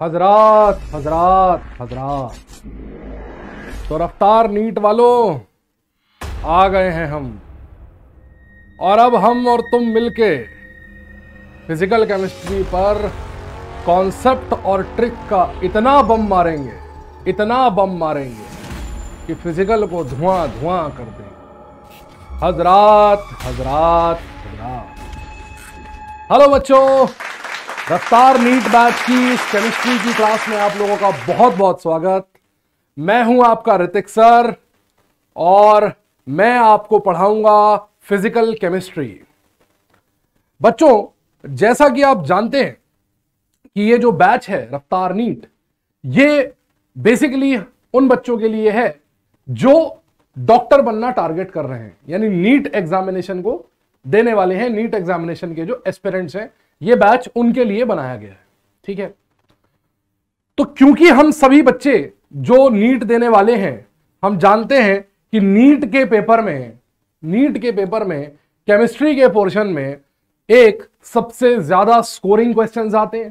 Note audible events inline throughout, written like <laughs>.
हजरात हजरात हजरात तो रफ्तार नीट वालों आ गए हैं हम और अब हम और तुम मिलके फिजिकल केमिस्ट्री पर कॉन्सेप्ट और ट्रिक का इतना बम मारेंगे इतना बम मारेंगे कि फिजिकल को धुआं धुआं कर देंगे हजरात हजरात हजरात हेलो बच्चों रफ्तार नीट बैच की इस केमिस्ट्री की क्लास में आप लोगों का बहुत बहुत स्वागत मैं हूं आपका ऋतिक सर और मैं आपको पढ़ाऊंगा फिजिकल केमिस्ट्री बच्चों जैसा कि आप जानते हैं कि ये जो बैच है रफ्तार नीट ये बेसिकली उन बच्चों के लिए है जो डॉक्टर बनना टारगेट कर रहे हैं यानी नीट एग्जामिनेशन को देने वाले हैं नीट एग्जामिनेशन के जो एस्पेरेंट्स हैं ये बैच उनके लिए बनाया गया है ठीक है तो क्योंकि हम सभी बच्चे जो नीट देने वाले हैं हम जानते हैं कि नीट के पेपर में नीट के पेपर में केमिस्ट्री के पोर्शन में एक सबसे ज्यादा स्कोरिंग क्वेश्चन आते हैं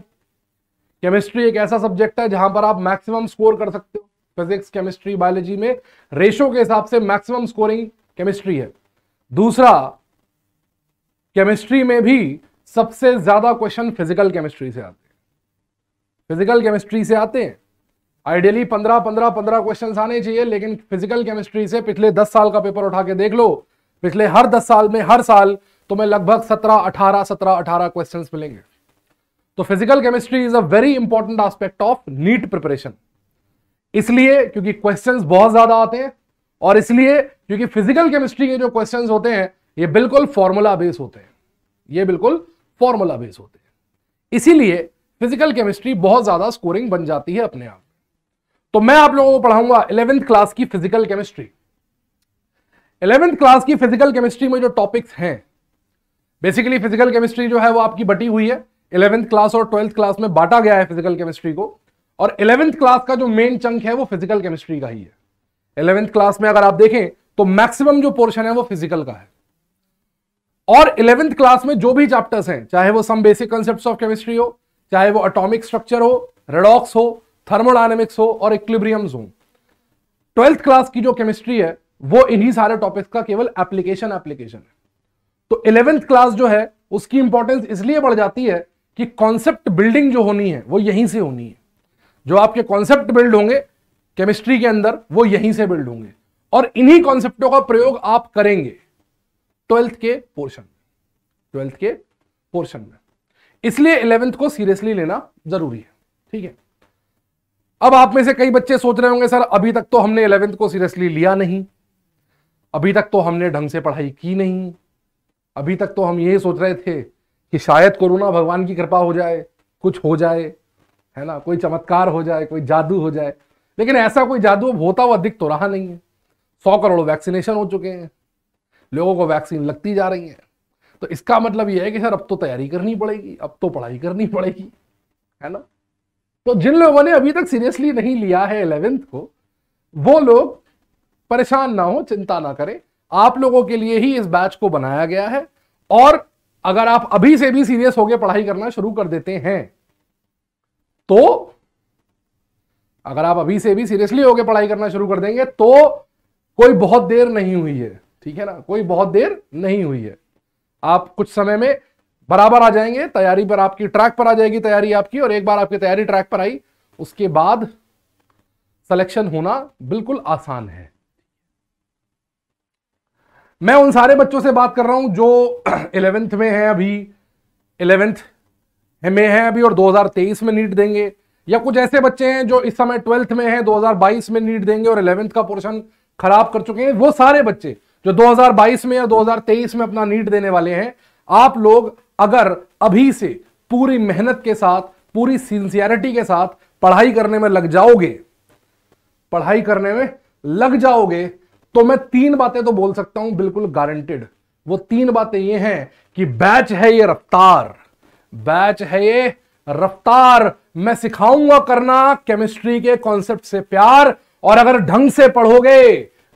केमिस्ट्री एक ऐसा सब्जेक्ट है जहां पर आप मैक्सिमम स्कोर कर सकते हो फिजिक्स केमिस्ट्री बायोलॉजी में रेशो के हिसाब से मैक्सिमम स्कोरिंग केमिस्ट्री है दूसरा केमिस्ट्री में भी सबसे ज्यादा क्वेश्चन फिजिकल केमिस्ट्री से आते हैं फिजिकल केमिस्ट्री से आते हैं आइडियली पंद्रह पंद्रह पंद्रह क्वेश्चन आने चाहिए लेकिन फिजिकल केमिस्ट्री से पिछले दस साल का पेपर उठा के देख लो पिछले हर दस साल में हर साल तुम्हें लगभग सत्रह अठारह सत्रह अठारह क्वेश्चन मिलेंगे तो physical chemistry is a very important aspect of NEET preparation इसलिए क्योंकि क्वेश्चंस बहुत ज्यादा आते हैं और इसलिए क्योंकि फिजिकल केमिस्ट्री के जो क्वेश्चंस होते हैं ये बिल्कुल फॉर्मूला बेस होते हैं ये बिल्कुल फॉर्मूला बेस होते हैं इसीलिए फिजिकल केमिस्ट्री बहुत ज्यादा स्कोरिंग बन जाती है अपने आप तो मैं आप लोगों को पढ़ाऊंगा इलेवेंथ क्लास की फिजिकल केमिस्ट्री इलेवेंथ क्लास की फिजिकल केमिस्ट्री में जो टॉपिक्स हैं बेसिकली फिजिकल केमिस्ट्री जो है वो आपकी बटी हुई है इलेवेंथ क्लास और ट्वेल्थ क्लास में बांटा गया है फिजिकल केमिस्ट्री को और इलेवेंथ क्लास का जो मेन चंक है वो फिजिकल केमिस्ट्री का ही है इलेवेंथ क्लास में अगर आप देखें तो मैक्सिमम जो पोर्शन है वो फिजिकल का है और इलेवेंथ क्लास में जो भी चैप्टर्स हैं चाहे वो some basic concepts of chemistry हो चाहे वो अटोमिक स्ट्रक्चर हो रेडॉक्स हो थर्मोडाइनमिक्स हो और इक्लिब्रियम्स हो ट्वेल्थ क्लास की जो केमिस्ट्री है वो इन्हीं सारे टॉपिक्स का केवल एप्लीकेशन एप्लीकेशन है तो इलेवेंथ क्लास जो है उसकी इंपॉर्टेंस इसलिए बढ़ जाती है कि कॉन्सेप्ट बिल्डिंग जो होनी है वो यहीं से होनी है जो आपके कॉन्सेप्ट बिल्ड होंगे केमिस्ट्री के अंदर वो यहीं से बिल्ड होंगे और इन्हीं कॉन्सेप्टों का प्रयोग आप करेंगे ट्वेल्थ के पोर्शन ट्वेल्थ के पोर्शन में इसलिए इलेवेंथ को सीरियसली लेना जरूरी है ठीक है अब आप में से कई बच्चे सोच रहे होंगे सर अभी तक तो हमने इलेवेंथ को सीरियसली लिया नहीं अभी तक तो हमने ढंग से पढ़ाई की नहीं अभी तक तो हम ये सोच रहे थे कि शायद कोरोना भगवान की कृपा हो जाए कुछ हो जाए है ना कोई चमत्कार हो जाए कोई जादू हो जाए लेकिन ऐसा कोई जादू होता हुआ दिख तो रहा नहीं है सौ करोड़ वैक्सीनेशन हो चुके हैं लोगों को वैक्सीन लगती जा रही है तो इसका मतलब यह है कि सर अब तो तैयारी करनी पड़ेगी अब तो पढ़ाई करनी पड़ेगी है ना तो जिन लोगों ने अभी तक सीरियसली नहीं लिया है इलेवेंथ को वो लोग परेशान ना हो चिंता ना करें आप लोगों के लिए ही इस बैच को बनाया गया है और अगर आप अभी से भी सीरियस होकर पढ़ाई करना शुरू कर देते हैं तो अगर आप अभी से भी सीरियसली होकर पढ़ाई करना शुरू कर देंगे तो कोई बहुत देर नहीं हुई है ठीक है ना कोई बहुत देर नहीं हुई है आप कुछ समय में बराबर आ जाएंगे तैयारी पर आपकी ट्रैक पर आ जाएगी तैयारी आपकी और एक बार आपकी तैयारी ट्रैक पर आई उसके बाद सिलेक्शन होना बिल्कुल आसान है मैं उन सारे बच्चों से बात कर रहा हूं जो इलेवेंथ <clears throat> में है अभी इलेवेंथ में है अभी और 2023 में नीट देंगे या कुछ ऐसे बच्चे हैं जो इस समय ट्वेल्थ में हैं 2022 में नीट देंगे और इलेवेंथ का पोर्शन खराब कर चुके हैं वो सारे बच्चे जो 2022 में या 2023 में अपना नीट देने वाले हैं आप लोग अगर अभी से पूरी मेहनत के साथ पूरी सिंसियरिटी के साथ पढ़ाई करने में लग जाओगे पढ़ाई करने में लग जाओगे तो मैं तीन बातें तो बोल सकता हूं बिल्कुल गारंटेड वो तीन बातें ये हैं कि बैच है ये रफ्तार बैच है ये रफ्तार मैं सिखाऊंगा करना केमिस्ट्री के कॉन्सेप्ट से प्यार और अगर ढंग से पढ़ोगे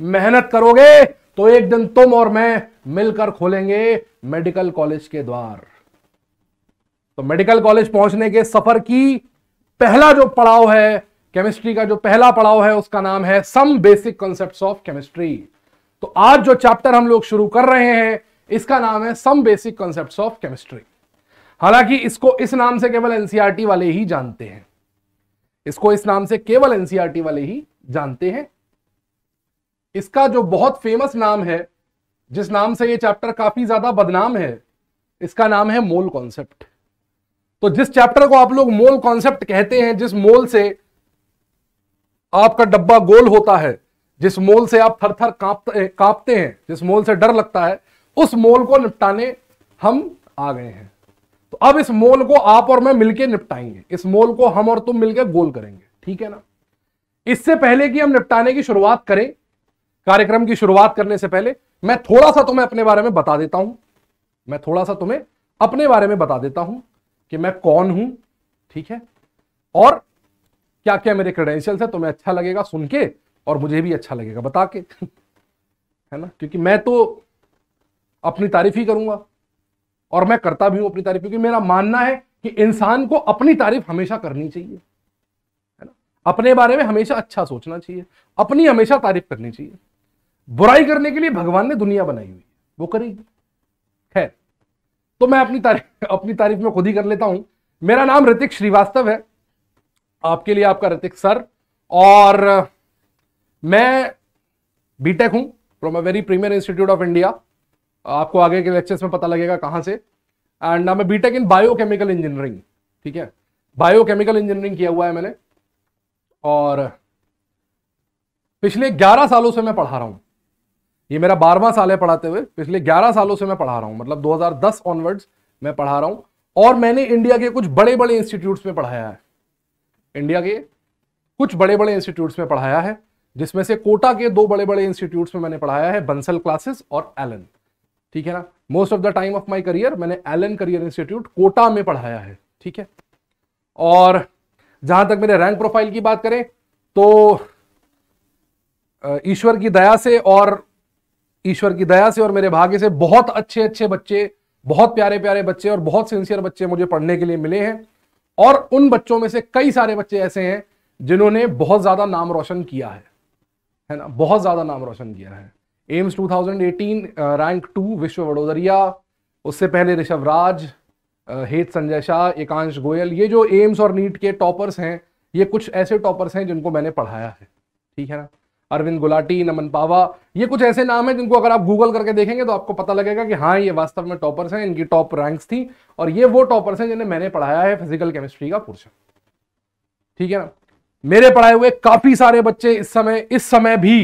मेहनत करोगे तो एक दिन तुम और मैं मिलकर खोलेंगे मेडिकल कॉलेज के द्वार तो मेडिकल कॉलेज पहुंचने के सफर की पहला जो पड़ाव है केमिस्ट्री का जो पहला पड़ाव है उसका नाम है some basic concept of chemistry तो आज जो चैप्टर हम लोग शुरू कर रहे हैं इसका नाम है some basic concept of chemistry हालांकि इसको इस नाम से केवल एनसीआरटी वाले ही जानते हैं इसको इस नाम से केवल एनसीआरटी वाले ही जानते हैं इसका जो बहुत फेमस नाम है जिस नाम से ये चैप्टर काफी ज्यादा बदनाम है इसका नाम है मोल कॉन्सेप्ट तो जिस चैप्टर को आप लोग मोल कॉन्सेप्ट कहते हैं जिस मोल से आपका डब्बा गोल होता है जिस मोल से आप थर थर कांपते हैं जिस मोल से डर लगता है उस मोल को निपटाने हम आ गए हैं तो अब इस मोल को आप और मैं मिलकर निपटाएंगे इस मोल को हम और तुम मिलकर गोल करेंगे ठीक है ना इससे पहले कि हम निपटाने की शुरुआत करें कार्यक्रम की शुरुआत करने से पहले मैं थोड़ा सा तुम्हें अपने बारे में बता देता हूं मैं थोड़ा सा तुम्हें अपने बारे में बता देता हूं कि मैं कौन हूं ठीक है और क्या क्या मेरे क्रेडेंशियल्स है तुम्हें अच्छा लगेगा सुन के और मुझे भी अच्छा लगेगा बता के <laughs> है ना क्योंकि मैं तो अपनी तारीफ ही करूंगा और मैं करता भी हूं अपनी तारीफ क्योंकि मेरा मानना है कि इंसान को अपनी तारीफ हमेशा करनी चाहिए है ना अपने बारे में हमेशा अच्छा सोचना चाहिए अपनी हमेशा तारीफ करनी चाहिए बुराई करने के लिए भगवान ने दुनिया बनाई हुई वो करेगी खैर तो मैं अपनी तारीफ अपनी तारीफ में खुद ही कर लेता हूं मेरा नाम ऋतिक श्रीवास्तव है आपके लिए आपका ऋतिक सर और मैं बीटेक हूं from a very premier institute of India आपको आगे के लेक्चर्स में पता लगेगा कहां से एंड मैं बीटेक इन बायोकेमिकल इंजीनियरिंग ठीक है बायोकेमिकल इंजीनियरिंग किया हुआ है मैंने और पिछले 11 सालों से मैं पढ़ा रहा हूं ये मेरा बारवा साल है पढ़ाते हुए पिछले ग्यारह सालों से मैं पढ़ा रहा हूँ मतलब 2010 ऑनवर्ड्स मैं पढ़ा रहा हूँ और मैंने इंडिया के कुछ बड़े बड़े इंस्टीट्यूट्स में पढ़ाया है इंडिया के कुछ बड़े बड़े इंस्टीट्यूट्स में पढ़ाया है जिसमें से कोटा के दो बड़े बड़े इंस्टीट्यूट्स में मैंने पढ़ाया है बंसल क्लासेस और एलन ठीक है ना most of the time of my career मैंने एलन करियर इंस्टीट्यूट कोटा में पढ़ाया है ठीक है और जहां तक मेरे रैंक प्रोफाइल की बात करें तो ईश्वर की दया से और ईश्वर की दया से और मेरे भाग्य से बहुत अच्छे अच्छे बच्चे बहुत प्यारे प्यारे बच्चे और बहुत सिंसियर बच्चे मुझे पढ़ने के लिए मिले हैं और उन बच्चों में से कई सारे बच्चे ऐसे हैं जिन्होंने बहुत ज़्यादा नाम रोशन किया है है ना बहुत ज़्यादा नाम रोशन किया है एम्स 2018 रैंक टू विश्व वडोदरिया उससे पहले ऋषभ राज uh, हेत संजय शाह एकांश गोयल ये जो एम्स और नीट के टॉपर्स हैं ये कुछ ऐसे टॉपर्स हैं जिनको मैंने पढ़ाया है ठीक है ना अरविंद गुलाटी नमन पावा ये कुछ ऐसे नाम हैं जिनको अगर आप गूगल करके देखेंगे तो आपको पता लगेगा कि हाँ ये वास्तव में टॉपर्स हैं इनकी टॉप रैंक्स थी और ये वो टॉपर्स हैं जिन्हें मैंने पढ़ाया है फिजिकल केमिस्ट्री का पोर्शन ठीक है ना मेरे पढ़ाए हुए काफी सारे बच्चे इस समय इस समय भी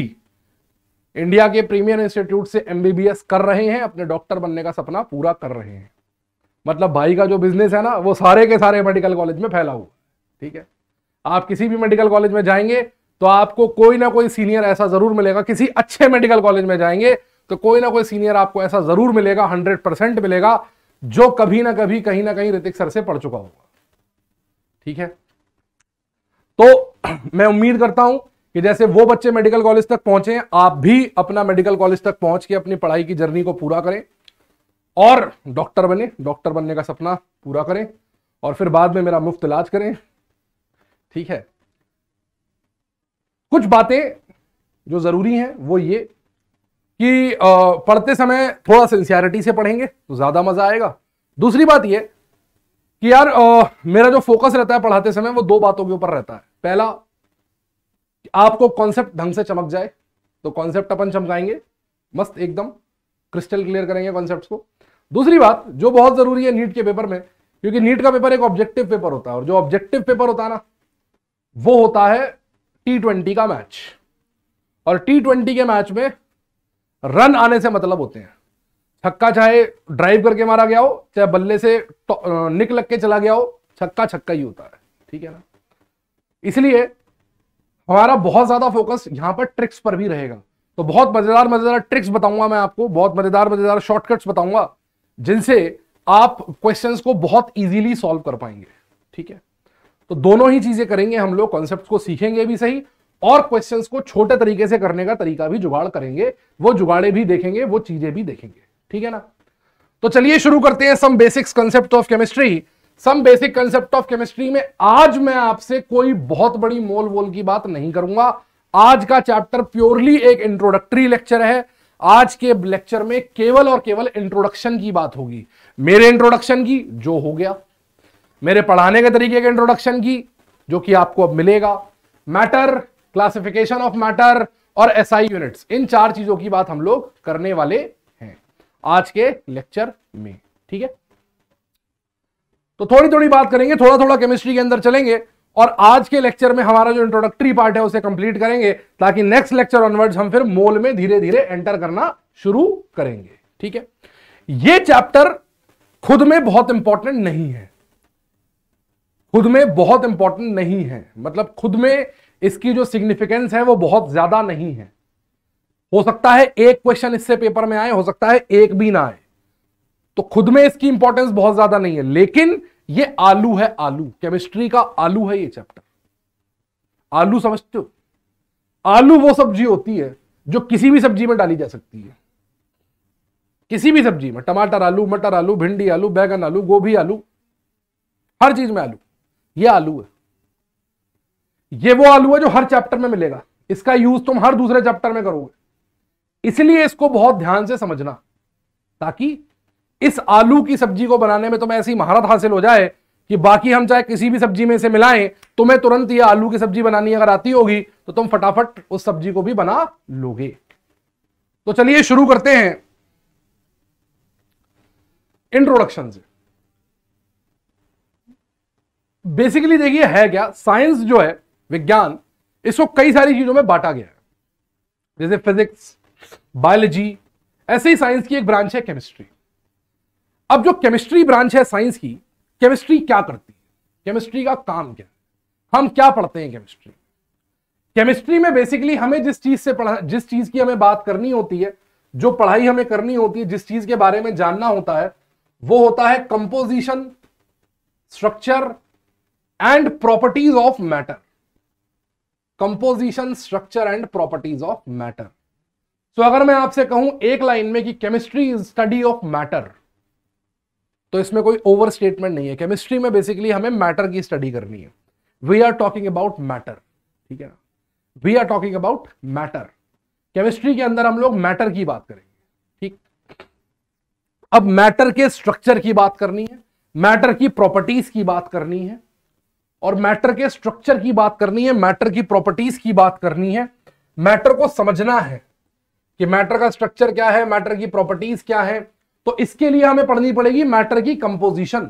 इंडिया के प्रीमियर इंस्टीट्यूट से एमबीबीएस कर रहे हैं अपने डॉक्टर बनने का सपना पूरा कर रहे हैं मतलब भाई का जो बिजनेस है ना वो सारे के सारे मेडिकल कॉलेज में फैला हुआ ठीक है आप किसी भी मेडिकल कॉलेज में जाएंगे तो आपको कोई ना कोई सीनियर ऐसा जरूर मिलेगा किसी अच्छे मेडिकल कॉलेज में जाएंगे तो कोई ना कोई सीनियर आपको ऐसा जरूर मिलेगा हंड्रेड परसेंट मिलेगा जो कभी ना कभी कहीं ना कहीं ऋतिक सर से पढ़ चुका होगा ठीक है तो <clears throat> मैं उम्मीद करता हूं कि जैसे वो बच्चे मेडिकल कॉलेज तक पहुंचे आप भी अपना मेडिकल कॉलेज तक पहुंच के अपनी पढ़ाई की जर्नी को पूरा करें और डॉक्टर बने डॉक्टर बनने का सपना पूरा करें और फिर बाद में मेरा मुफ्त इलाज करें ठीक है कुछ बातें जो ज़रूरी हैं वो ये कि पढ़ते समय थोड़ा सिंसियरिटी से पढ़ेंगे तो ज़्यादा मज़ा आएगा दूसरी बात ये कि यार आ, मेरा जो फोकस रहता है पढ़ाते समय वो दो बातों के ऊपर रहता है पहला आपको कॉन्सेप्ट ढंग से चमक जाए तो कॉन्सेप्ट अपन चमकाएंगे मस्त एकदम क्रिस्टल क्लियर करेंगे कॉन्सेप्ट को दूसरी बात जो बहुत ज़रूरी है नीट के पेपर में क्योंकि नीट का पेपर एक ऑब्जेक्टिव पेपर होता है और जो ऑब्जेक्टिव पेपर होता है ना वो होता है टी ट्वेंटी का मैच और टी ट्वेंटी के मैच में रन आने से मतलब होते हैं छक्का चाहे ड्राइव करके मारा गया हो चाहे बल्ले से तो, निक लग के चला गया हो छक्का छक्का ही होता है ठीक है ना इसलिए हमारा बहुत ज्यादा फोकस यहां पर ट्रिक्स पर भी रहेगा तो बहुत मजेदार मजेदार ट्रिक्स बताऊंगा मैं आपको बहुत मजेदार मजेदार शॉर्टकट्स बताऊंगा जिनसे आप क्वेश्चंस को बहुत इजीली सॉल्व कर पाएंगे ठीक है तो दोनों ही चीजें करेंगे हम लोग कॉन्सेप्ट को सीखेंगे भी सही और क्वेश्चंस को छोटे तरीके से करने का तरीका भी जुगाड़ करेंगे वो जुगाड़े भी देखेंगे वो चीजें भी देखेंगे ठीक है ना तो चलिए शुरू करते हैं some basics concept of chemistry some basic concept of chemistry में आज मैं आपसे कोई बहुत बड़ी मोल वोल की बात नहीं करूंगा आज का चैप्टर प्योरली एक इंट्रोडक्टरी लेक्चर है आज के लेक्चर में केवल और केवल इंट्रोडक्शन की बात होगी मेरे इंट्रोडक्शन की जो हो गया मेरे पढ़ाने के तरीके के इंट्रोडक्शन की जो कि आपको अब मिलेगा मैटर क्लासिफिकेशन ऑफ मैटर और एसआई यूनिट्स इन चार चीजों की बात हम लोग करने वाले हैं आज के लेक्चर में ठीक है तो थोड़ी थोड़ी बात करेंगे थोड़ा थोड़ा केमिस्ट्री के अंदर चलेंगे और आज के लेक्चर में हमारा जो इंट्रोडक्टरी पार्ट है उसे कंप्लीट करेंगे ताकि नेक्स्ट लेक्चर ऑनवर्ड्स हम फिर मोल में धीरे धीरे एंटर करना शुरू करेंगे ठीक है ये चैप्टर खुद में बहुत इंपॉर्टेंट नहीं है खुद में बहुत इंपॉर्टेंट नहीं है मतलब खुद में इसकी जो सिग्निफिकेंस है वो बहुत ज्यादा नहीं है हो सकता है एक क्वेश्चन इससे पेपर में आए हो सकता है एक भी ना आए तो खुद में इसकी इंपॉर्टेंस बहुत ज्यादा नहीं है लेकिन ये आलू है आलू केमिस्ट्री का आलू है ये चैप्टर आलू समझते हो आलू वो सब्जी होती है जो किसी भी सब्जी में डाली जा सकती है किसी भी सब्जी में टमाटर आलू मटर आलू भिंडी आलू बैगन आलू गोभी आलू हर चीज में आलू ये आलू है ये वो आलू है जो हर चैप्टर में मिलेगा इसका यूज तुम हर दूसरे चैप्टर में करोगे इसलिए इसको बहुत ध्यान से समझना ताकि इस आलू की सब्जी को बनाने में तुम्हें ऐसी महारत हासिल हो जाए कि बाकी हम चाहे किसी भी सब्जी में इसे मिलाएं तुम्हें तुरंत ये आलू की सब्जी बनानी अगर आती होगी तो तुम फटाफट उस सब्जी को भी बना लोगे तो चलिए शुरू करते हैं इंट्रोडक्शन से बेसिकली देखिए है क्या साइंस जो है विज्ञान इसको कई सारी चीजों में बांटा गया है जैसे फिजिक्स बायोलॉजी ऐसे ही साइंस की एक ब्रांच है केमिस्ट्री अब जो केमिस्ट्री ब्रांच है साइंस की केमिस्ट्री क्या करती है केमिस्ट्री का काम क्या है हम क्या पढ़ते हैं केमिस्ट्री केमिस्ट्री में बेसिकली हमें जिस चीज से पढ़ा जिस चीज की हमें बात करनी होती है जो पढ़ाई हमें करनी होती है जिस चीज के बारे में जानना होता है वो होता है composition structure and properties of matter composition structure and properties of matter so अगर मैं आपसे कहूं एक लाइन में कि chemistry is study of matter तो इसमें कोई ओवर स्टेटमेंट नहीं है केमिस्ट्री में बेसिकली हमें मैटर की स्टडी करनी है we are talking about matter ठीक है ना we are talking about matter chemistry के अंदर हम लोग मैटर की बात करेंगे ठीक अब मैटर के स्ट्रक्चर की बात करनी है मैटर की प्रॉपर्टीज की बात करनी है और मैटर के स्ट्रक्चर की बात करनी है मैटर की प्रॉपर्टीज की बात करनी है मैटर को समझना है कि मैटर का स्ट्रक्चर क्या है मैटर की प्रॉपर्टीज क्या है तो इसके लिए हमें पढ़नी पड़ेगी मैटर की कंपोजिशन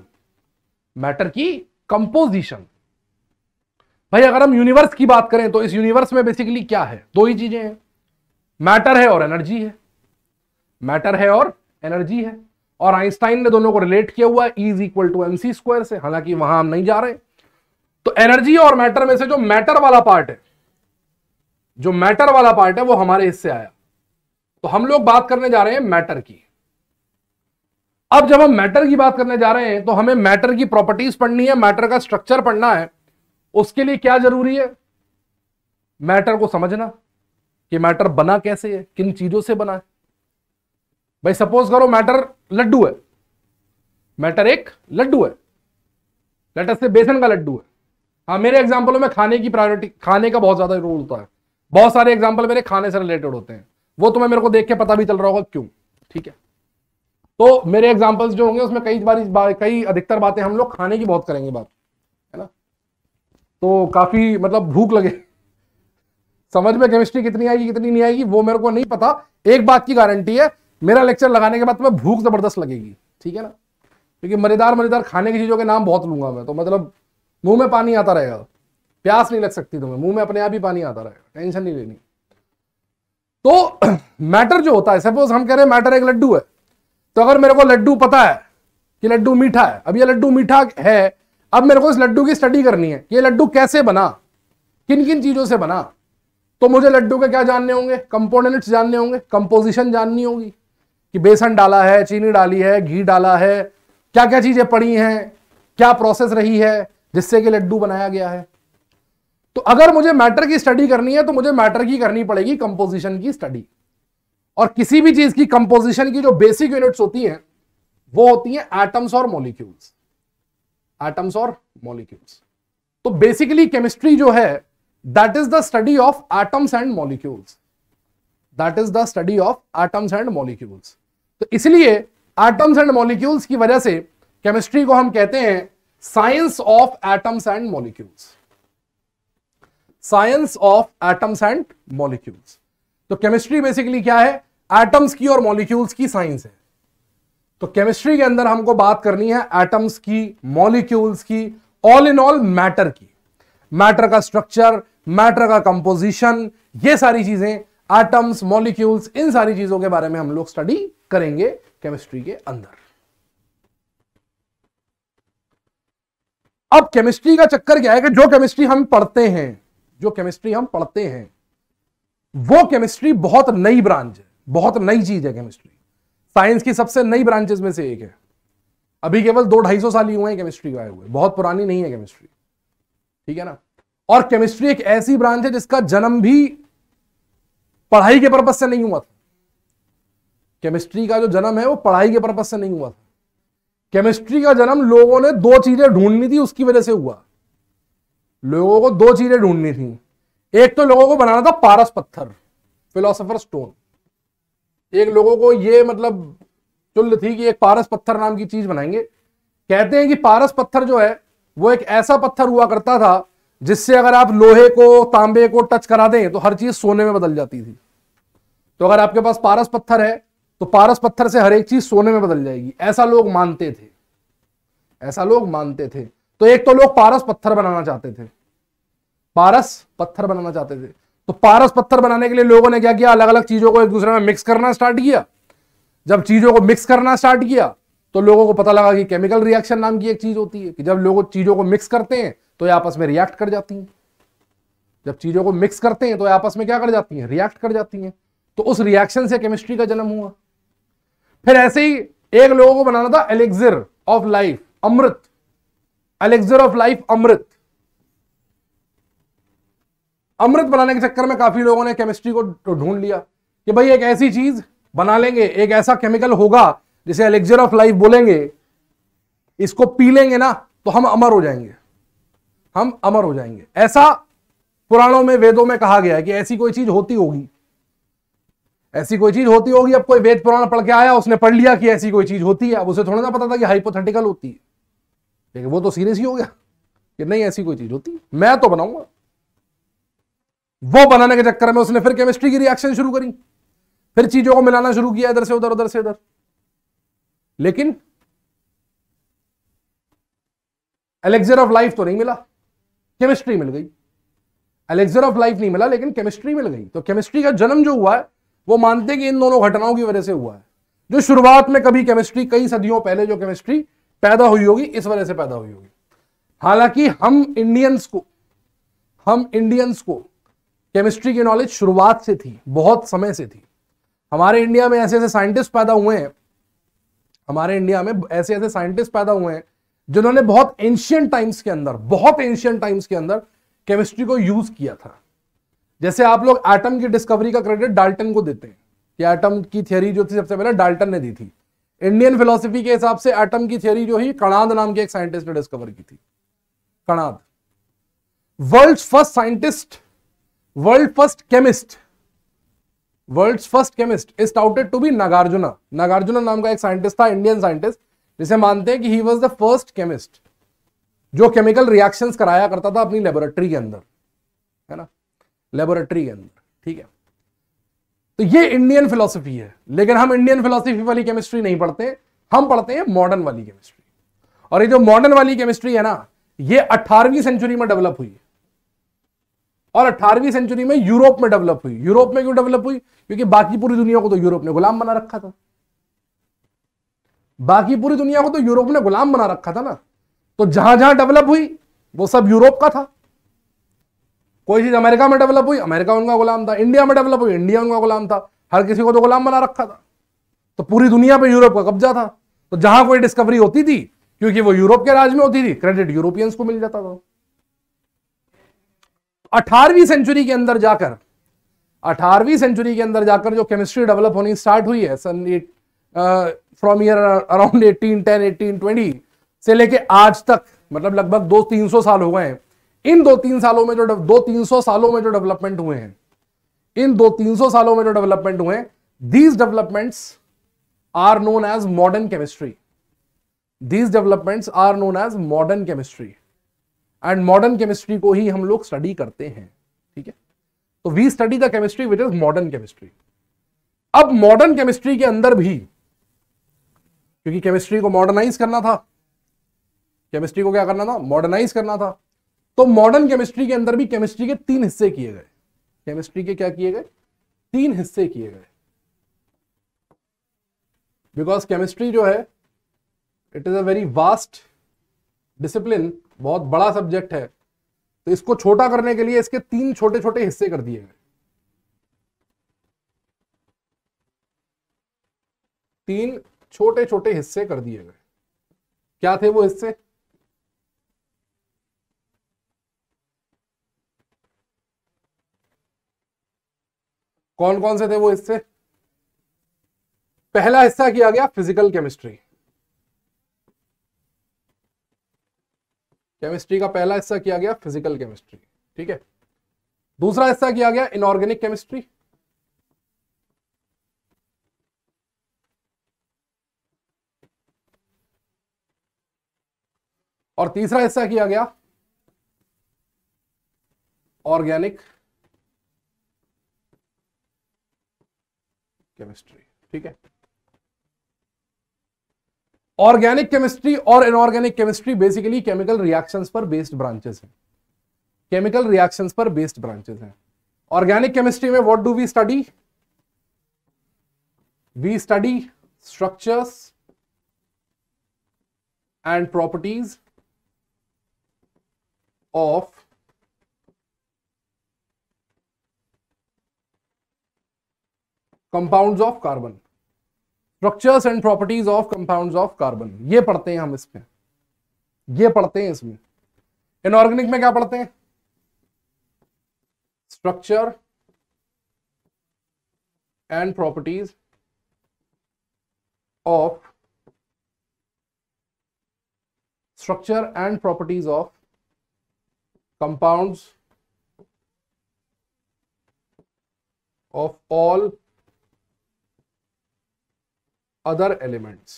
मैटर की कंपोजिशन भाई अगर हम यूनिवर्स की बात करें तो इस यूनिवर्स में बेसिकली क्या है दो ही चीजें हैं मैटर है और एनर्जी है मैटर है और एनर्जी है और आइंस्टाइन ने दोनों को रिलेट किया हुआ है is equal to M C square से हालांकि वहां हम नहीं जा रहे तो एनर्जी और मैटर में से जो मैटर वाला पार्ट है जो मैटर वाला पार्ट है वो हमारे हिस्से आया तो हम लोग बात करने जा रहे हैं मैटर की अब जब हम मैटर की बात करने जा रहे हैं तो हमें मैटर की प्रॉपर्टीज पढ़नी है मैटर का स्ट्रक्चर पढ़ना है उसके लिए क्या जरूरी है मैटर को समझना कि मैटर बना कैसे है किन चीजों से बना है भाई सपोज करो मैटर लड्डू है मैटर एक लड्डू है लेटर से बेसन का लड्डू है हाँ मेरे एग्जाम्पलों में खाने की प्रायोरिटी खाने का बहुत ज़्यादा रोल होता है बहुत सारे एग्जाम्पल मेरे खाने से रिलेटेड होते हैं वो तुम्हें मेरे को देख के पता भी चल रहा होगा क्यों ठीक है तो मेरे एग्जाम्पल्स जो होंगे उसमें कई बार, कई अधिकतर बातें हम लोग खाने की बहुत करेंगे बात है ना तो काफ़ी मतलब भूख लगे समझ में केमिस्ट्री कितनी आएगी कितनी नहीं आएगी वो मेरे को नहीं पता एक बात की गारंटी है मेरा लेक्चर लगाने के बाद तुम्हें भूख ज़बरदस्त लगेगी ठीक है ना क्योंकि मज़ेदार मज़ेदार खाने की चीज़ों के नाम बहुत लूंगा मैं तो मतलब मुंह में पानी आता रहेगा प्यास नहीं लग सकती तुम्हें मुंह में अपने आप ही पानी आता रहेगा टेंशन नहीं लेनी तो <clears throat> मैटर जो होता है सपोज हम कह रहे हैं मैटर एक लड्डू है तो अगर मेरे को लड्डू पता है कि लड्डू मीठा है अब ये लड्डू मीठा है अब मेरे को इस लड्डू की स्टडी करनी है कि ये लड्डू कैसे बना किन किन चीज़ों से बना तो मुझे लड्डू के क्या जानने होंगे कंपोनेंट्स जानने होंगे कंपोजिशन जाननी होगी कि बेसन डाला है चीनी डाली है घी डाला है क्या क्या चीज़ें पड़ी हैं क्या प्रोसेस रही है जिससे कि लड्डू बनाया गया है तो अगर मुझे मैटर की स्टडी करनी है तो मुझे मैटर की करनी पड़ेगी कंपोजिशन की स्टडी और किसी भी चीज की कंपोजिशन की जो बेसिक यूनिट्स होती हैं वो होती हैं एटम्स और मॉलिक्यूल्स एटम्स और मॉलिक्यूल्स तो बेसिकली केमिस्ट्री जो है that is the study of atoms and molecules that is the study of atoms and molecules तो इसलिए एटम्स एंड मॉलिक्यूल्स की वजह से केमिस्ट्री को हम कहते हैं science of atoms and molecules science of atoms and molecules तो केमिस्ट्री बेसिकली क्या है एटम्स की और मॉलिक्यूल्स की साइंस है तो केमिस्ट्री के अंदर हमको बात करनी है एटम्स की मॉलिक्यूल्स की ऑल इन ऑल मैटर की मैटर का स्ट्रक्चर मैटर का कंपोजिशन ये सारी चीजें एटम्स मॉलिक्यूल्स इन सारी चीजों के बारे में हम लोग स्टडी करेंगे केमिस्ट्री के अंदर अब केमिस्ट्री का चक्कर क्या है कि जो केमिस्ट्री हम पढ़ते हैं जो केमिस्ट्री हम पढ़ते हैं वो केमिस्ट्री बहुत नई ब्रांच है बहुत नई चीज है केमिस्ट्री साइंस की सबसे नई ब्रांचेस में से एक है अभी केवल दो ढाई सौ साल ही हुए हैं केमिस्ट्री आए हुए बहुत पुरानी नहीं है केमिस्ट्री ठीक है ना और केमिस्ट्री एक ऐसी ब्रांच है जिसका जन्म भी पढ़ाई के पर्पज से नहीं हुआ था केमिस्ट्री का जो जन्म है वो पढ़ाई के पर्पज से नहीं हुआ था केमिस्ट्री का जन्म लोगों ने दो चीजें ढूंढनी थी उसकी वजह से हुआ लोगों को दो चीजें ढूंढनी थी एक तो लोगों को बनाना था पारस पत्थर फिलोसफर स्टोन एक लोगों को यह मतलब चुल्ल थी कि एक पारस पत्थर नाम की चीज बनाएंगे कहते हैं कि पारस पत्थर जो है वो एक ऐसा पत्थर हुआ करता था जिससे अगर आप लोहे को तांबे को टच करा दें तो हर चीज सोने में बदल जाती थी तो अगर आपके पास पारस पत्थर है तो पारस पत्थर से हर एक चीज सोने में बदल जाएगी ऐसा लोग मानते थे ऐसा लोग मानते थे तो एक तो लोग पारस पत्थर बनाना चाहते थे पारस पत्थर बनाना चाहते थे तो पारस पत्थर बनाने के लिए लोगों ने क्या किया अलग अलग चीजों को एक दूसरे में मिक्स करना स्टार्ट किया जब चीजों को मिक्स करना स्टार्ट किया तो लोगों को पता लगा कि केमिकल रिएक्शन नाम की एक चीज होती है कि जब लोग चीजों को मिक्स करते हैं तो ये आपस में रिएक्ट कर जाती हैं जब चीजों को मिक्स करते हैं तो आपस में क्या कर जाती हैं रिएक्ट कर जाती हैं तो उस रिएक्शन से केमिस्ट्री का जन्म हुआ फिर ऐसे ही एक लोगों को बनाना था एलेक्जर ऑफ लाइफ अमृत एलेक्सिर ऑफ लाइफ अमृत अमृत बनाने के चक्कर में काफी लोगों ने केमिस्ट्री को ढूंढ लिया कि भाई एक ऐसी चीज बना लेंगे एक ऐसा केमिकल होगा जिसे एलेक्जर ऑफ लाइफ बोलेंगे इसको पी लेंगे ना तो हम अमर हो जाएंगे हम अमर हो जाएंगे ऐसा पुराणों में वेदों में कहा गया है कि ऐसी कोई चीज होती होगी ऐसी कोई चीज होती होगी अब कोई वेद पुराण पढ़ के आया उसने पढ़ लिया कि ऐसी कोई चीज होती है अब उसे थोड़ा ना पता था कि हाइपोथेटिकल होती है लेकिन वो तो सीरियस ही हो गया कि नहीं ऐसी कोई चीज होती मैं तो बनाऊंगा वो बनाने के चक्कर में उसने फिर केमिस्ट्री की रिएक्शन शुरू करी फिर चीजों को मिलाना शुरू किया इधर से उधर उधर से उधर लेकिन एलेक्जर ऑफ लाइफ तो नहीं मिला केमिस्ट्री मिल गई एलेक्जर ऑफ लाइफ नहीं मिला लेकिन केमिस्ट्री मिल गई तो केमिस्ट्री का जन्म जो हुआ है वो मानते कि इन दोनों घटनाओं की वजह से हुआ है जो शुरुआत में कभी केमिस्ट्री कई सदियों पहले जो केमिस्ट्री पैदा हुई होगी इस वजह से पैदा हुई होगी हालांकि हम इंडियंस को हम इंडियंस को केमिस्ट्री की नॉलेज शुरुआत से थी बहुत समय से थी हमारे इंडिया में ऐसे ऐसे साइंटिस्ट पैदा हुए हैं हमारे इंडिया में ऐसे ऐसे साइंटिस्ट पैदा हुए हैं जिन्होंने बहुत एंशियंट टाइम्स के अंदर बहुत एंशियंट टाइम्स के अंदर केमिस्ट्री को यूज किया था जैसे आप लोग एटम की डिस्कवरी का क्रेडिट डाल्टन को देते हैं कि एटम की थियोरी जो थी सबसे पहले डाल्टन ने दी थी इंडियन फिलोसफी के हिसाब से एटम की थियोरी जो ही कणाद नाम के एक साइंटिस्ट ने डिस्कवर की थी Kanad world first scientist world first chemist world first chemist is touted to be Nagarjuna Nagarjuna नाम का एक साइंटिस्ट था इंडियन साइंटिस्ट जिसे मानते हैं कि he was the first chemist जो केमिकल रिएक्शंस कराया करता था अपनी लेबोरेटरी के अंदर है ना लेबोरेटरी के अंदर ठीक है तो ये इंडियन फिलोसफी है लेकिन हम इंडियन फिलोसफी वाली केमिस्ट्री नहीं पढ़ते हम पढ़ते हैं मॉडर्न वाली केमिस्ट्री और ये जो मॉडर्न वाली केमिस्ट्री है ना ये 18वीं सेंचुरी में डेवलप हुई और 18वीं सेंचुरी में यूरोप में डेवलप हुई यूरोप में क्यों डेवलप हुई क्योंकि बाकी पूरी दुनिया को तो यूरोप ने गुलाम बना रखा था बाकी पूरी दुनिया को तो यूरोप ने गुलाम बना रखा था ना तो जहां जहां डेवलप हुई वो सब यूरोप का था कोई चीज़ अमेरिका में डेवलप हुई अमेरिका उनका गुलाम था इंडिया में डेवलप हुई इंडिया उनका गुलाम था हर किसी को तो गुलाम बना रखा था तो पूरी दुनिया पर यूरोप का कब्जा था तो जहां कोई डिस्कवरी होती थी क्योंकि वो यूरोप के राज में होती थी क्रेडिट यूरोपियंस को मिल जाता था अठारहवीं सेंचुरी के अंदर जाकर अठारहवीं सेंचुरी के अंदर जाकर जो केमिस्ट्री डेवलप होनी स्टार्ट हुई है सन eight from year around eighteen ten eighteen twenty से लेके आज तक मतलब लगभग दो तीन सौ साल हो गए हैं इन दो तीन सालों में जो दो तीन सौ सालों में जो डेवलपमेंट हुए हैं इन दो तीन सौ सालों में जो डेवलपमेंट हुए these developments are known as modern chemistry these developments are known as modern chemistry and modern chemistry को ही हम लोग स्टडी करते हैं ठीक है तो we study the chemistry which is modern chemistry अब मॉडर्न केमिस्ट्री के अंदर भी क्योंकि केमिस्ट्री को मॉडर्नाइज करना था केमिस्ट्री को क्या करना था मॉडर्नाइज करना था तो मॉडर्न केमिस्ट्री के अंदर भी केमिस्ट्री के तीन हिस्से किए गए केमिस्ट्री के क्या किए गए तीन हिस्से किए गए बिकॉज केमिस्ट्री जो है it is a very vast discipline बहुत बड़ा सब्जेक्ट है तो इसको छोटा करने के लिए इसके तीन छोटे छोटे हिस्से कर दिए गए तीन छोटे छोटे हिस्से कर दिए गए क्या थे वो हिस्से कौन कौन से थे वो हिस्से पहला हिस्सा किया गया फिजिकल केमिस्ट्री केमिस्ट्री का पहला हिस्सा किया गया फिजिकल केमिस्ट्री ठीक है दूसरा हिस्सा किया गया इनऑर्गेनिक केमिस्ट्री और तीसरा हिस्सा किया गया ऑर्गेनिक केमिस्ट्री ठीक है ऑर्गेनिक केमिस्ट्री और inorganic chemistry basically chemical reactions पर बेस्ड ब्रांचेस हैं केमिकल रिएक्शंस पर बेस्ड ब्रांचेस हैं ऑर्गेनिक केमिस्ट्री में what do we study we study structures and properties of compound of carbon structures and properties of compound of carbon ये पढ़ते हैं हम इसमें ये पढ़ते हैं इसमें इनऑर्गेनिक में क्या पढ़ते हैं structure and properties of structure and properties of compounds of all other elements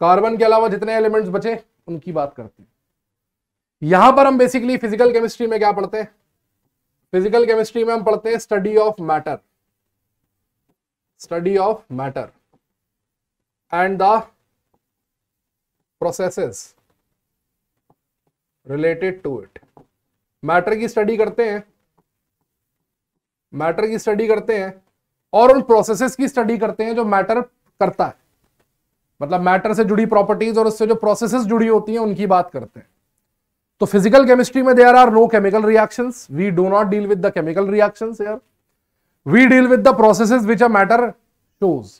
carbon के अलावा जितने एलिमेंट्स बचे उनकी बात करते हैं यहां पर हम बेसिकली फिजिकल केमिस्ट्री में क्या पढ़ते हैं फिजिकल केमिस्ट्री में हम पढ़ते हैं study of matter study of matter and the processes related to it matter की स्टडी करते हैं मैटर की स्टडी करते हैं और उन प्रोसेसेस की स्टडी करते हैं जो मैटर करता है मतलब मैटर से जुड़ी प्रॉपर्टीज और उससे जो प्रोसेसेस जुड़ी होती हैं उनकी बात करते हैं तो फिजिकल केमिस्ट्री में there are no chemical reaction we do not deal with the chemical reaction we deal with the process which are matter shows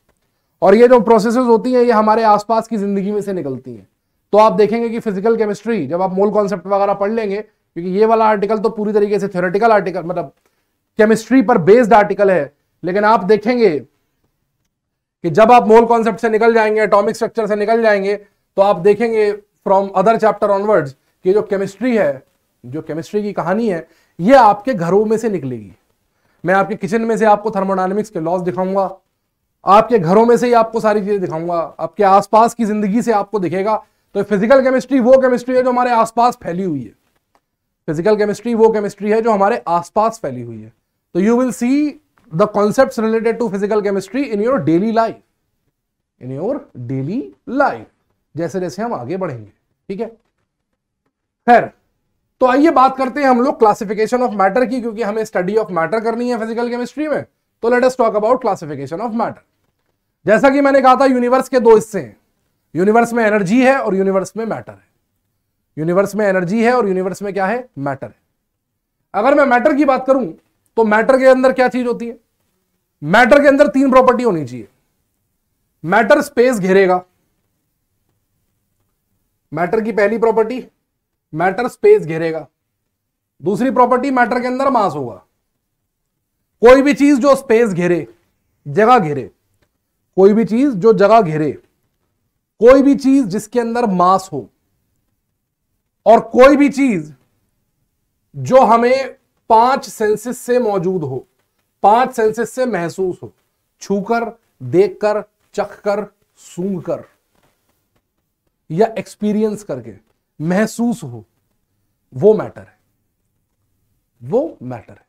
और ये जो प्रोसेस होती हैं ये हमारे आसपास की जिंदगी में से निकलती हैं तो आप देखेंगे कि फिजिकल केमिस्ट्री जब आप मोल कॉन्सेप्ट वगैरह पढ़ लेंगे क्योंकि ये वाला आर्टिकल तो पूरी तरीके से थ्योरेटिकल आर्टिकल मतलब केमिस्ट्री पर बेस्ड आर्टिकल है लेकिन आप देखेंगे कि जब आप मोल कॉन्सेप्ट से निकल जाएंगे एटॉमिक स्ट्रक्चर से निकल जाएंगे तो आप देखेंगे फ्रॉम अदर चैप्टर ऑनवर्ड्स कि जो केमिस्ट्री है जो केमिस्ट्री की कहानी है ये आपके घरों में से निकलेगी मैं आपके किचन में से आपको थर्मोडाइनमिक्स के लॉस दिखाऊंगा आपके घरों में से ही आपको सारी चीजें दिखाऊंगा आपके आसपास की जिंदगी से आपको दिखेगा तो फिजिकल केमिस्ट्री वो केमिस्ट्री है जो हमारे आसपास फैली हुई है फिजिकल केमिस्ट्री वो केमिस्ट्री है जो हमारे आसपास फैली हुई है तो you will see the concepts related to physical chemistry in your daily life in your daily life जैसे जैसे हम आगे बढ़ेंगे ठीक है खैर तो आइए बात करते हैं हम लोग क्लासिफिकेशन ऑफ मैटर की क्योंकि हमें स्टडी ऑफ मैटर करनी है फिजिकल केमिस्ट्री में तो let us talk about classification of matter जैसा कि मैंने कहा था यूनिवर्स के दो हिस्से हैं यूनिवर्स में एनर्जी है और यूनिवर्स में मैटर है यूनिवर्स में एनर्जी है और यूनिवर्स में क्या है मैटर है अगर मैं मैटर की बात करूं तो मैटर के अंदर क्या चीज होती है मैटर के अंदर तीन प्रॉपर्टी होनी चाहिए मैटर स्पेस घेरेगा मैटर की पहली प्रॉपर्टी मैटर स्पेस घेरेगा दूसरी प्रॉपर्टी मैटर के अंदर मास होगा कोई भी चीज जो स्पेस घेरे जगह घेरे कोई भी चीज जो जगह घेरे कोई भी चीज जिसके अंदर मास हो और कोई भी चीज जो हमें पांच सेंसेस से मौजूद हो पांच सेंसेस से महसूस हो छूकर देखकर चखकर सूंघकर या एक्सपीरियंस करके महसूस हो वो मैटर है वो मैटर है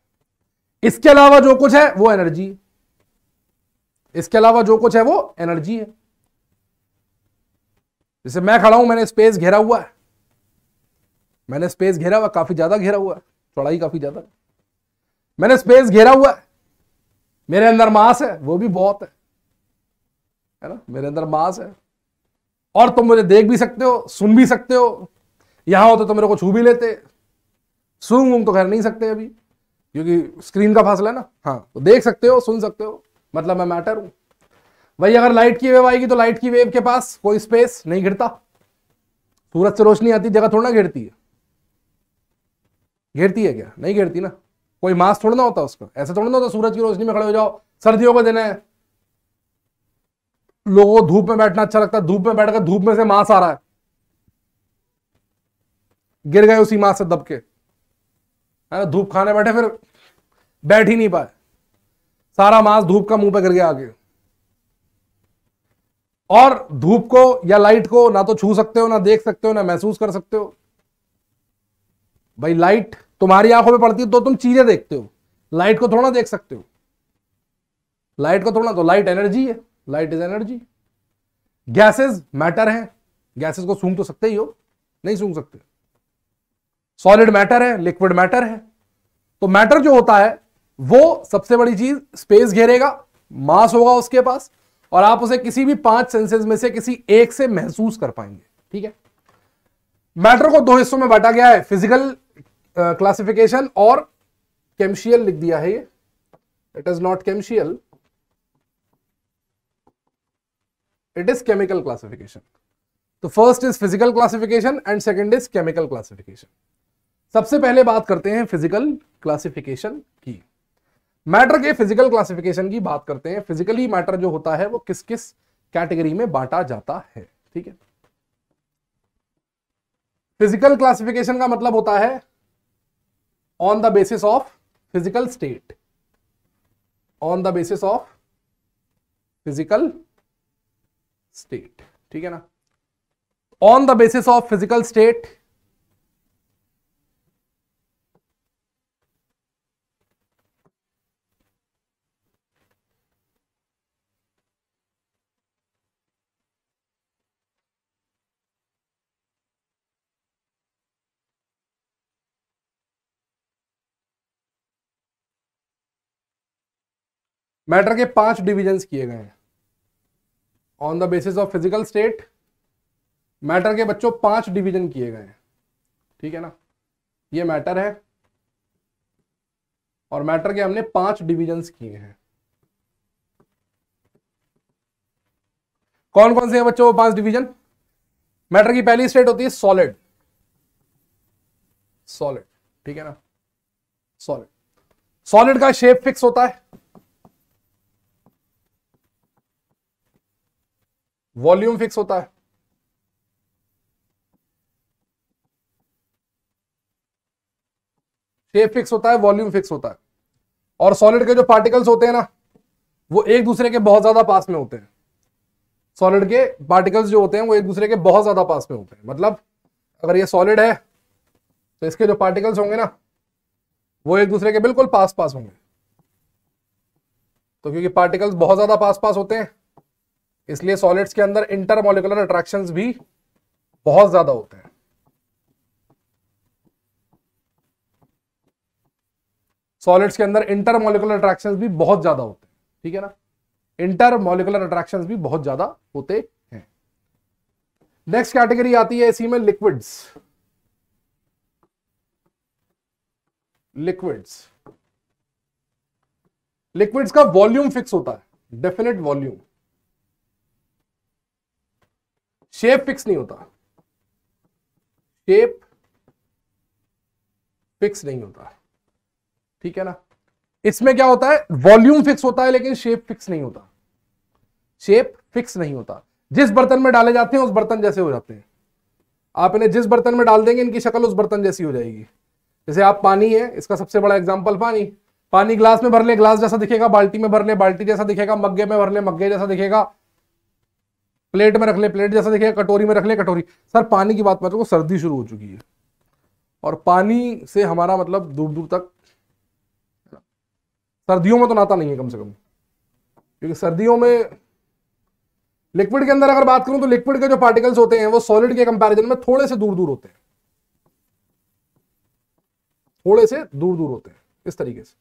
इसके अलावा जो कुछ है वो एनर्जी है इसके अलावा जो कुछ है वो एनर्जी है जैसे मैं खड़ा हूं मैंने स्पेस घेरा हुआ है मैंने स्पेस घेरा हुआ काफी ज्यादा घेरा हुआ है चौड़ाई काफी ज्यादा मैंने स्पेस घेरा हुआ है मेरे अंदर मांस है वो भी बहुत है है ना मेरे अंदर मांस है और तुम मुझे देख भी सकते हो सुन भी सकते हो यहां हो तो तुम मेरे को छू भी लेते सुन वूंग तो खैर नहीं सकते अभी क्योंकि स्क्रीन का फासला है ना हाँ तो देख सकते हो सुन सकते हो मतलब मैं मैटर हूं वही अगर लाइट की वेव आएगी तो लाइट की वेव के पास कोई स्पेस नहीं घिरता सूरज से रोशनी आती जगह थोड़ा ना घिरती है घेरती है क्या नहीं घेरती ना कोई मास थोड़ा ना होता उसका ऐसा थोड़ा ना होता सूरज की रोशनी में खड़े हो जाओ सर्दियों का दिन है लोगों को धूप में बैठना अच्छा लगता है धूप में बैठकर धूप में से मांस आ रहा है गिर गए उसी मांस से दबके है ना धूप खाने बैठे फिर बैठ ही नहीं पाए सारा मांस धूप का मुंह पे गिर गया आगे और धूप को या लाइट को ना तो छू सकते हो ना देख सकते हो ना महसूस कर सकते हो भाई लाइट तुम्हारी आंखों में पड़ती है तो तुम चीजें देखते हो लाइट को थोड़ा देख सकते हो लाइट को थोड़ा तो लाइट एनर्जी है light is energy gases matter है गैसेस को सूंघ तो सकते ही हो नहीं सूंघ सकते सॉलिड मैटर है लिक्विड मैटर है तो मैटर जो होता है वो सबसे बड़ी चीज स्पेस घेरेगा मास होगा उसके पास और आप उसे किसी भी पांच सेंसेस में से किसी एक से महसूस कर पाएंगे ठीक है मैटर को दो हिस्सों में बांटा गया है फिजिकल क्लासिफिकेशन और केमशियल लिख दिया है ये it is not chemical it is chemical classification तो first is physical classification and second is chemical classification सबसे पहले बात करते हैं फिजिकल क्लासिफिकेशन की मैटर के फिजिकल क्लासिफिकेशन की बात करते हैं फिजिकली मैटर जो होता है वो किस किस कैटेगरी में बांटा जाता है ठीक है फिजिकल क्लासिफिकेशन का मतलब होता है on the basis of physical state on the basis of physical state ठीक है ना on the basis of physical state matter के पांच डिविजन्स किए गए हैं on the basis of physical state matter के बच्चों पांच डिवीजन किए गए हैं ठीक है ना ये मैटर है और मैटर के हमने पांच डिविजन किए हैं कौन कौन से हैं बच्चों पांच डिवीजन मैटर की पहली स्टेट होती है सॉलिड सॉलिड ठीक है ना सॉलिड सॉलिड का शेप फिक्स होता है वॉल्यूम फिक्स होता है शेप फिक्स होता है वॉल्यूम फिक्स होता है और सॉलिड के जो पार्टिकल्स होते हैं ना वो एक दूसरे के बहुत ज्यादा पास में होते हैं सॉलिड के पार्टिकल्स जो होते हैं वो एक दूसरे के बहुत ज्यादा पास में होते हैं मतलब अगर ये सॉलिड है तो इसके जो पार्टिकल्स होंगे ना वो एक दूसरे के बिल्कुल पास पास होंगे तो क्योंकि पार्टिकल्स बहुत ज्यादा पास पास होते हैं इसलिए सॉलिड्स के अंदर इंटरमोलिकुलर अट्रैक्शन भी बहुत ज्यादा होते हैं सॉलिड्स के अंदर इंटरमोलिकुलर अट्रैक्शन भी बहुत ज्यादा होते हैं ठीक है ना इंटरमोलिकुलर अट्रैक्शन भी बहुत ज्यादा होते हैं नेक्स्ट कैटेगरी आती है इसी में लिक्विड्स लिक्विड्स लिक्विड्स का वॉल्यूम फिक्स होता है डेफिनेट वॉल्यूम शेप फिक्स नहीं होता शेप फिक्स नहीं होता ठीक है ना इसमें क्या होता है वॉल्यूम फिक्स होता है लेकिन शेप फिक्स नहीं होता शेप फिक्स नहीं होता जिस बर्तन में डाले जाते हैं उस बर्तन जैसे हो जाते हैं आप इन्हें जिस बर्तन में डाल देंगे इनकी शक्ल उस बर्तन जैसी हो जाएगी जैसे आप पानी है इसका सबसे बड़ा एग्जाम्पल पानी पानी ग्लास में भर ले ग्लास जैसा दिखेगा बाल्टी में भर ले बाल्टी जैसा दिखेगा मग्गे में भर ले मग्गे जैसा दिखेगा प्लेट में रख ले प्लेट जैसा देखिए कटोरी में रख ले कटोरी सर पानी की बात मत मतलब करो सर्दी शुरू हो चुकी है और पानी से हमारा मतलब दूर दूर तक सर्दियों में तो नाता नहीं है कम से कम क्योंकि सर्दियों में लिक्विड के अंदर अगर बात करूं तो लिक्विड के जो पार्टिकल्स होते हैं वो सॉलिड के कंपैरिजन में थोड़े से दूर दूर होते हैं थोड़े से दूर दूर होते हैं इस तरीके से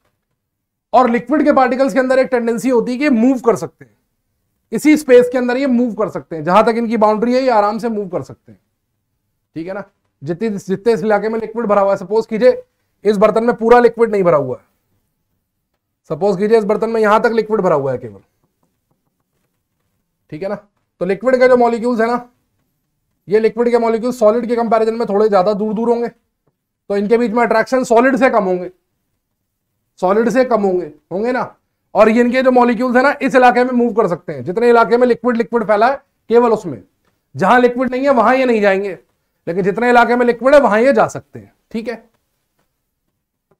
और लिक्विड के पार्टिकल्स के अंदर एक टेंडेंसी होती है कि मूव कर सकते हैं इसी स्पेस के अंदर ये मूव कर सकते हैं जहां तक इनकी बाउंड्री है ये आराम से मूव कर सकते हैं ठीक है ना जितनी जितने इस इलाके में लिक्विड भरा हुआ है सपोज कीजिए इस बर्तन में पूरा लिक्विड नहीं भरा हुआ है सपोज कीजिए इस बर्तन में यहां तक लिक्विड भरा हुआ है केवल ठीक है ना तो लिक्विड के जो मॉलिक्यूल्स है ना ये लिक्विड के मॉलिक्यूल सॉलिड के कंपैरिजन में थोड़े ज्यादा दूर दूर होंगे तो इनके बीच में अट्रैक्शन सॉलिड से कम होंगे सॉलिड से कम होंगे होंगे ना और ये इनके जो मॉलिक्यूल्स है ना इस इलाके में मूव कर सकते हैं जितने इलाके में लिक्विड लिक्विड फैला है केवल उसमें जहां लिक्विड नहीं है वहां ये नहीं जाएंगे लेकिन जितने इलाके में लिक्विड है वहां ये जा सकते हैं ठीक है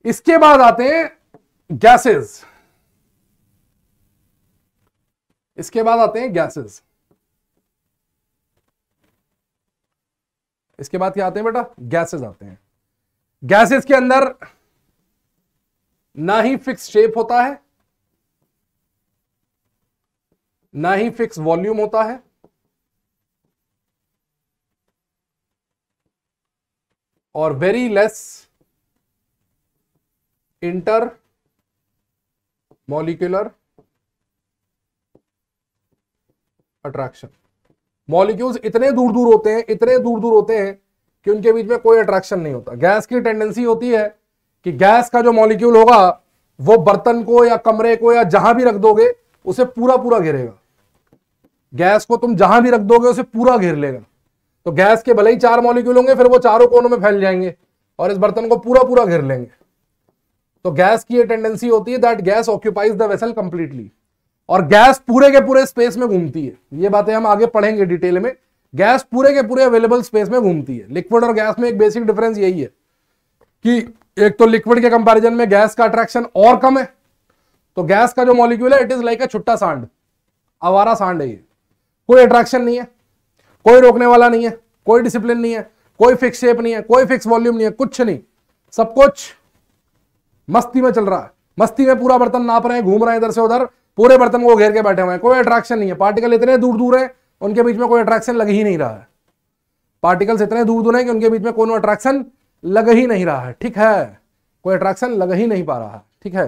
इसके बाद आते हैं गैसेस इसके बाद आते हैं गैसेस इसके बाद क्या आते हैं बेटा गैसेस आते हैं गैसेस के अंदर ना ही फिक्स शेप होता है ना ही फिक्स वॉल्यूम होता है और very less intermolecular attraction molecules इतने दूर दूर होते हैं इतने दूर दूर होते हैं कि उनके बीच में कोई अट्रैक्शन नहीं होता गैस की टेंडेंसी होती है कि गैस का जो मॉलिक्यूल होगा वो बर्तन को या कमरे को या जहां भी रख दोगे उसे पूरा पूरा घेरेगा गैस को तुम जहां भी रख दोगे उसे पूरा घेर लेगा तो गैस के भले ही चार मॉलिक्यूल होंगे फिर वो चारों कोनों में फैल जाएंगे और इस बर्तन को पूरा पूरा घेर लेंगे तो गैस की ये टेंडेंसी होती है that gas occupies the vessel completely और गैस पूरे के पूरे स्पेस में घूमती है ये बातें हम आगे पढ़ेंगे डिटेल में गैस पूरे के पूरे अवेलेबल स्पेस में घूमती है लिक्विड और गैस में एक बेसिक डिफरेंस यही है कि एक तो लिक्विड के कंपैरिजन में गैस का अट्रैक्शन और कम है तो गैस का जो मॉलिक्यूल है इट इज लाइक अ छुट्टा सांड आवारा सांड है ये कोई अट्रैक्शन नहीं है कोई रोकने वाला नहीं है कोई डिसिप्लिन नहीं है कोई फिक्स शेप नहीं है कोई फिक्स वॉल्यूम नहीं है कुछ नहीं सब कुछ मस्ती में चल रहा है मस्ती में पूरा बर्तन नाप रहे हैं घूम रहे हैं इधर से उधर पूरे बर्तन को घेर के बैठे हुए हैं कोई अट्रैक्शन नहीं है पार्टिकल इतने दूर दूर है उनके बीच में कोई अट्रैक्शन लग ही नहीं रहा है पार्टिकल्स इतने दूर दूर है कि उनके बीच में कोई अट्रैक्शन लग ही नहीं रहा है ठीक है कोई अट्रैक्शन लग ही नहीं पा रहा है ठीक है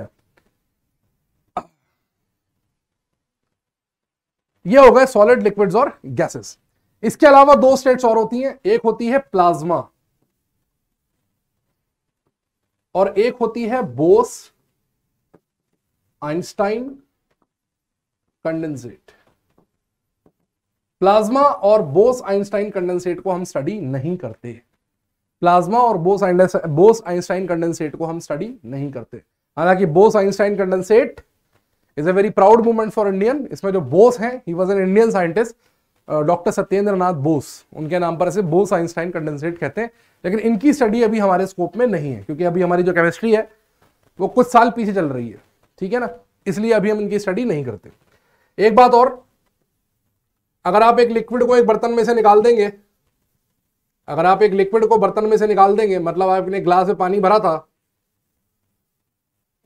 ये हो गए सॉलिड लिक्विड्स और गैसेस इसके अलावा दो स्टेट्स और होती हैं एक होती है प्लाज्मा और एक होती है बोस आइंस्टाइन कंडेंसेट प्लाज्मा और बोस आइंस्टाइन कंडेंसेट को हम स्टडी नहीं करते प्लाज्मा और बोस बोस आइंस्टाइन कंडेंसेट को हम स्टडी नहीं करते हालांकि Bose Einstein condensate is a very proud movement for Indian इसमें जो बोस हैं ही was an Indian scientist doctor Satyendra Nath Bose उनके नाम पर ऐसे बोस आइंस्टाइन कंडेंसेट कहते हैं लेकिन इनकी स्टडी अभी हमारे स्कोप में नहीं है क्योंकि अभी हमारी जो केमिस्ट्री है वो कुछ साल पीछे चल रही है ठीक है ना इसलिए अभी हम इनकी स्टडी नहीं करते एक बात और अगर आप एक लिक्विड को एक बर्तन में से निकाल देंगे अगर आप एक लिक्विड को बर्तन में से निकाल देंगे मतलब आपने ग्लास में पानी भरा था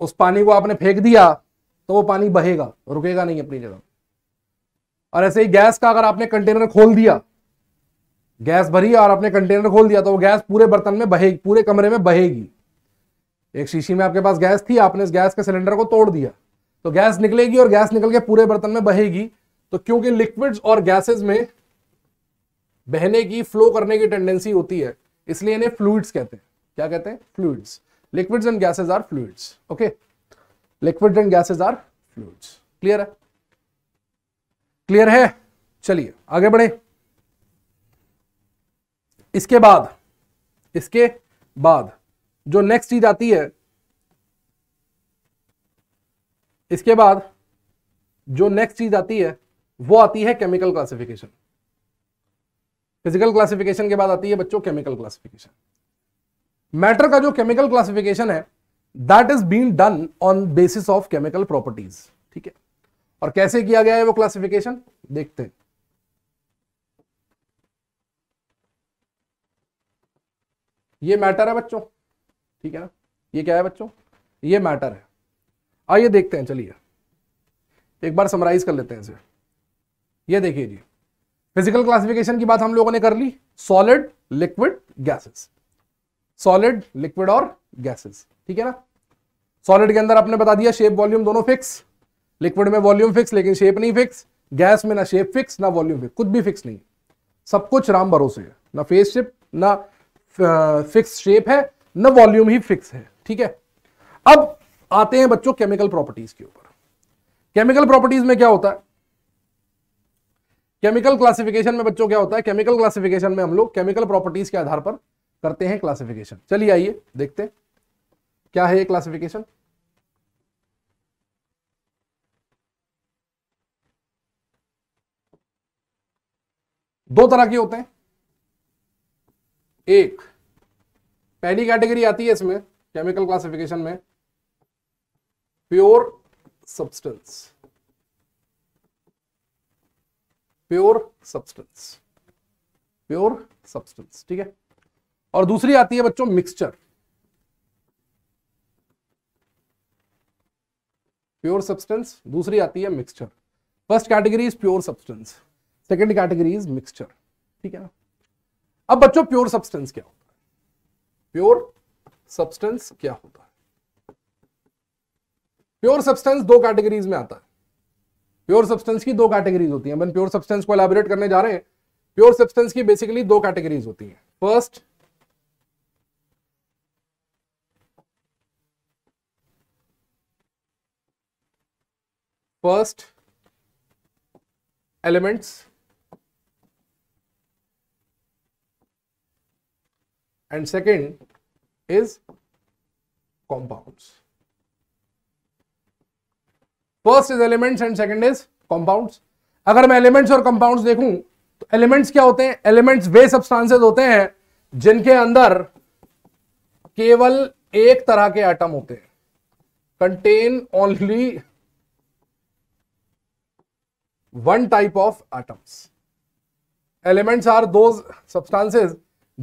उस पानी को आपने फेंक दिया तो वो पानी बहेगा रुकेगा नहीं अपनी जगह और ऐसे ही गैस का अगर आपने कंटेनर खोल दिया गैस भरी और आपने कंटेनर खोल दिया तो वो गैस पूरे बर्तन में बहेगी पूरे कमरे में बहेगी एक शीशी में आपके पास गैस थी आपने इस गैस के सिलेंडर को तोड़ दिया तो गैस निकलेगी और गैस निकल के पूरे बर्तन में बहेगी तो क्योंकि लिक्विड्स और गैसेस में बहने की फ्लो करने की टेंडेंसी होती है इसलिए इन्हें फ्लूड्स कहते हैं क्या कहते हैं fluids liquids and gases are fluids okay liquid and gases are fluids clear है क्लियर है चलिए आगे बढ़े इसके बाद इसके बाद जो नेक्स्ट चीज आती है इसके बाद जो नेक्स्ट चीज आती है वो आती है केमिकल क्लासिफिकेशन फिजिकल क्लासिफिकेशन के बाद आती है बच्चों केमिकल क्लासिफिकेशन मैटर का जो केमिकल क्लासिफिकेशन है that is been done on basis of chemical properties ठीक है और कैसे किया गया है वो क्लासिफिकेशन देखते हैं ये मैटर है बच्चों ठीक है ना ये क्या है बच्चों ये मैटर है आइए देखते हैं चलिए एक बार समराइज कर लेते हैं इसे ये देखिए जी फिजिकल क्लासिफिकेशन की बात हम लोगों ने कर ली solid liquid gases solid liquid और गैसेस ठीक है ना सॉलिड के अंदर आपने बता दिया शेप वॉल्यूम दोनों फिक्स लिक्विड में वॉल्यूम फिक्स लेकिन शेप नहीं फिक्स गैस में ना शेप फिक्स ना वॉल्यूम फिक्स कुछ भी फिक्स नहीं सब कुछ राम भरोसे है ना फेस शेप ना फिक्स शेप है ना वॉल्यूम ही फिक्स है ठीक है अब आते हैं बच्चों केमिकल प्रॉपर्टीज के ऊपर केमिकल प्रॉपर्टीज में क्या होता है केमिकल क्लासिफिकेशन में बच्चों क्या होता है केमिकल क्लासिफिकेशन में हम लोग केमिकल प्रॉपर्टीज के आधार पर करते हैं क्लासिफिकेशन चलिए आइए देखते हैं क्या है ये क्लासिफिकेशन दो तरह के होते हैं एक पहली कैटेगरी आती है इसमें केमिकल क्लासिफिकेशन में pure substance pure substance pure substance ठीक है और दूसरी आती है बच्चों मिक्सचर प्योर सब्सटेंस दूसरी आती है mixture first category is pure substance second category is mixture ठीक है ना अब बच्चों प्योर सब्सटेंस क्या होता है प्योर सब्सटेंस क्या होता है प्योर सब्सटेंस दो कैटेगरीज में आता है प्योर सब्सटेंस की दो कैटेगरीज होती है अपन प्योर सब्सटेंस को एलाबोरेट करने जा रहे हैं प्योर सब्सटेंस की बेसिकली दो कैटेगरीज होती है first first elements and second is compounds first is elements and second is compounds अगर मैं एलिमेंट्स और कंपाउंड्स देखूं तो एलिमेंट्स क्या होते हैं एलिमेंट्स वे सब्सटेंसेस होते हैं जिनके अंदर केवल एक तरह के आइटम होते हैं contain only one type of atoms elements are दो सब्सटेंसेस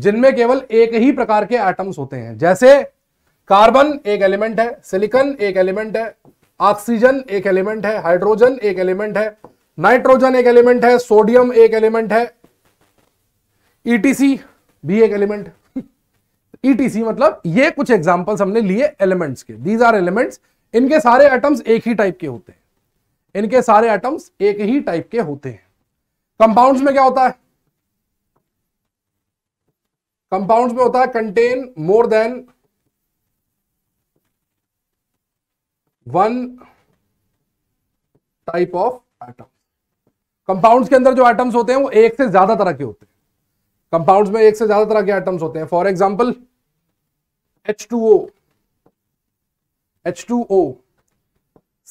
जिनमें केवल एक ही प्रकार के एटम्स होते हैं जैसे कार्बन एक एलिमेंट है सिलिकन एक एलिमेंट है ऑक्सीजन एक एलिमेंट है हाइड्रोजन एक एलिमेंट है नाइट्रोजन एक एलिमेंट है सोडियम एक एलिमेंट है ईटीसी भी एक एलिमेंट ईटीसी <laughs> मतलब ये कुछ एग्जांपल्स हमने लिए एलिमेंट्स के दीज आर एलिमेंट्स इनके सारे एटम्स एक ही टाइप के होते हैं इनके सारे एटम्स एक ही टाइप के होते हैं कंपाउंड्स में क्या होता है कंपाउंड्स में होता है contain more than one type of atom compounds के अंदर जो एटम्स होते हैं वो एक से ज्यादा तरह के होते हैं कंपाउंड्स में एक से ज्यादा तरह के एटम्स होते हैं for example H2O H2O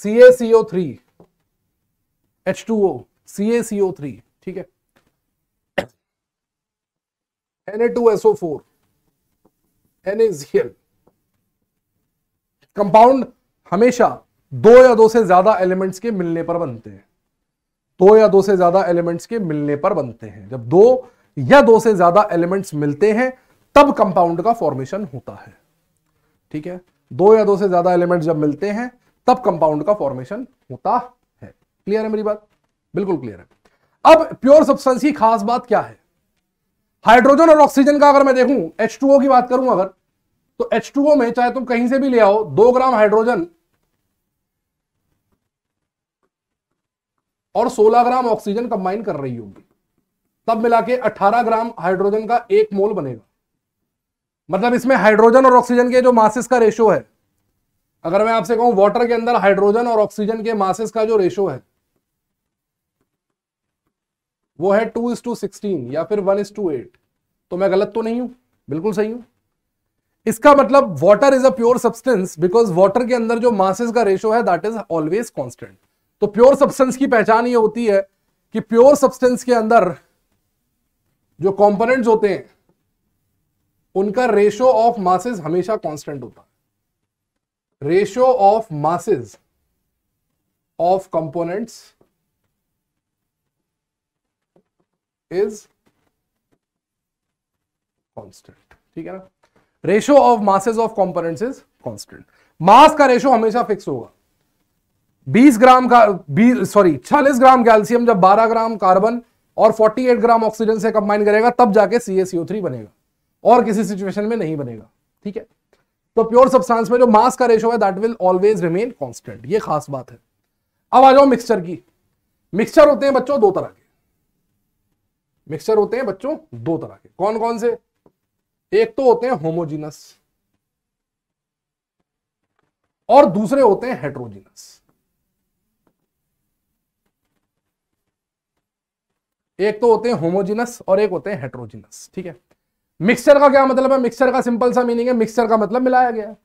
CaCO3 H two O C A C O three ठीक है N A two S O four N L compound हमेशा दो या दो से ज्यादा एलिमेंट्स के मिलने पर बनते हैं दो या दो से ज्यादा एलिमेंट्स के मिलने पर बनते हैं जब दो या दो से ज्यादा एलिमेंट्स मिलते हैं तब कंपाउंड का फॉर्मेशन होता है ठीक है दो या दो से ज्यादा एलिमेंट्स जब मिलते हैं तब कंपाउंड का फॉर्मेशन होता क्लियर है मेरी बात बिल्कुल क्लियर है अब प्योर सब्सटेंस की खास बात क्या है हाइड्रोजन और ऑक्सीजन का अगर मैं देखूं एच की बात करूं अगर तो एच में चाहे तुम कहीं से भी ले आओ दो ग्राम हाइड्रोजन और 16 ग्राम ऑक्सीजन कंबाइन कर रही होगी तब मिला के अठारह ग्राम हाइड्रोजन का एक मोल बनेगा मतलब इसमें हाइड्रोजन और ऑक्सीजन के जो मासेस का रेशो है अगर मैं आपसे कहूं वाटर के अंदर हाइड्रोजन और ऑक्सीजन के मासेस का जो रेशो है वो है टू इज टू सिक्सटीन या फिर वन इज टू एट तो मैं गलत तो नहीं हूं बिल्कुल सही हूं इसका मतलब water is a pure substance because water के अंदर जो मासेस का रेशो है दैट इज ऑलवेज कॉन्स्टेंट तो प्योर सब्सटेंस की पहचान ये होती है कि प्योर सब्सटेंस के अंदर जो कॉम्पोनेंट होते हैं उनका रेशो ऑफ मासेस हमेशा कॉन्स्टेंट होता है ratio of masses of components is constant ठीक है ना ratio of masses of component is constant mass का रेशियो हमेशा फिक्स होगा 20 ग्राम का सॉरी 40 ग्राम कैल्सियम जब 12 ग्राम कार्बन और 48 ग्राम ऑक्सीजन से कंबाइन करेगा तब जाके CaCO3 बनेगा और किसी सिचुएशन में नहीं बनेगा ठीक है तो प्योर सब्सटेंस में जो मास का रेशो है that will always remain constant ये खास बात है अब आ जाओ मिक्सचर की मिक्सचर होते हैं बच्चों दो तरह के मिक्सचर होते हैं बच्चों दो तरह के कौन कौन से एक तो होते हैं होमोजीनस और दूसरे होते हैं हेट्रोजीनस एक तो होते हैं होमोजीनस और एक होते हैं हेट्रोजीनस ठीक है मिक्सचर का क्या मतलब है मिक्सचर का सिंपल सा मीनिंग है मिक्सचर का मतलब मिलाया गया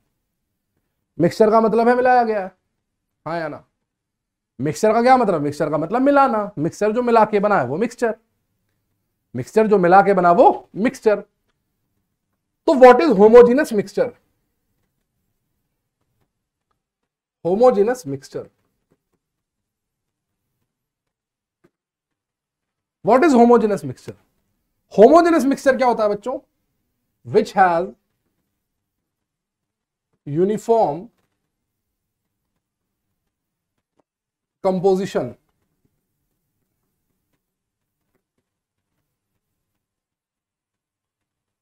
मिक्सचर का मतलब है मिलाया गया हाँ या ना मिक्सचर का क्या मतलब मिक्सचर का मतलब मिलाना मिक्सचर जो मिला के बना है वो मिक्सचर मिक्सचर जो मिला के बना वो मिक्सचर तो what is homogeneous mixture homogeneous mixture what is homogeneous mixture homogeneous mixture क्या होता है बच्चों which has uniform composition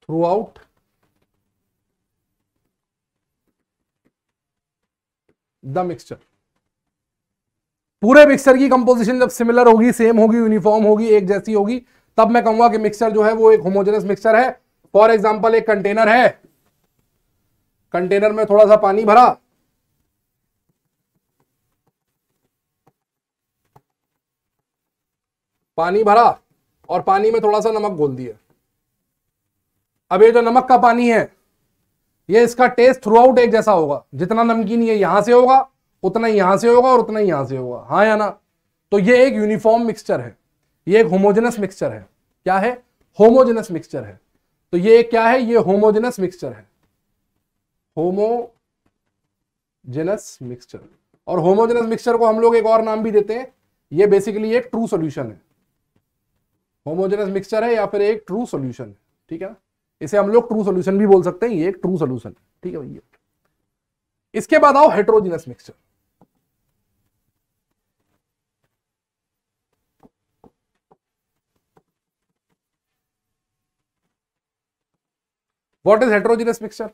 throughout the mixture पूरे मिक्सचर की कंपोजिशन जब सिमिलर होगी सेम होगी यूनिफॉर्म होगी एक जैसी होगी तब मैं कहूंगा कि मिक्सचर जो है वो एक होमोजेनस मिक्सचर है फॉर एग्जाम्पल एक कंटेनर है कंटेनर में थोड़ा सा पानी भरा पानी भरा और पानी में थोड़ा सा नमक घोल दिया अब ये जो नमक का पानी है ये इसका टेस्ट थ्रू आउट एक जैसा होगा जितना नमकीन ये यहां से होगा उतना यहां से होगा और उतना ही यहां से होगा हाँ या ना तो ये एक यूनिफॉर्म मिक्सचर है ये एक होमोजेनस मिक्सचर है क्या है होमोजेनस मिक्सचर है तो ये क्या है ये होमोजेनस मिक्सचर है होमोजेनस मिक्सचर और होमोजेनस मिक्सचर को हम लोग एक और नाम भी देते हैं ये बेसिकली एक ट्रू सोल्यूशन है होमोजेनस मिक्सचर है या फिर एक ट्रू सोल्यूशन है ठीक है ना इसे हम लोग ट्रू सोल्यूशन भी बोल सकते हैं ये एक ट्रू सोल्यूशन ठीक है भैया इसके बाद आओ heterogeneous mixture what is heterogeneous mixture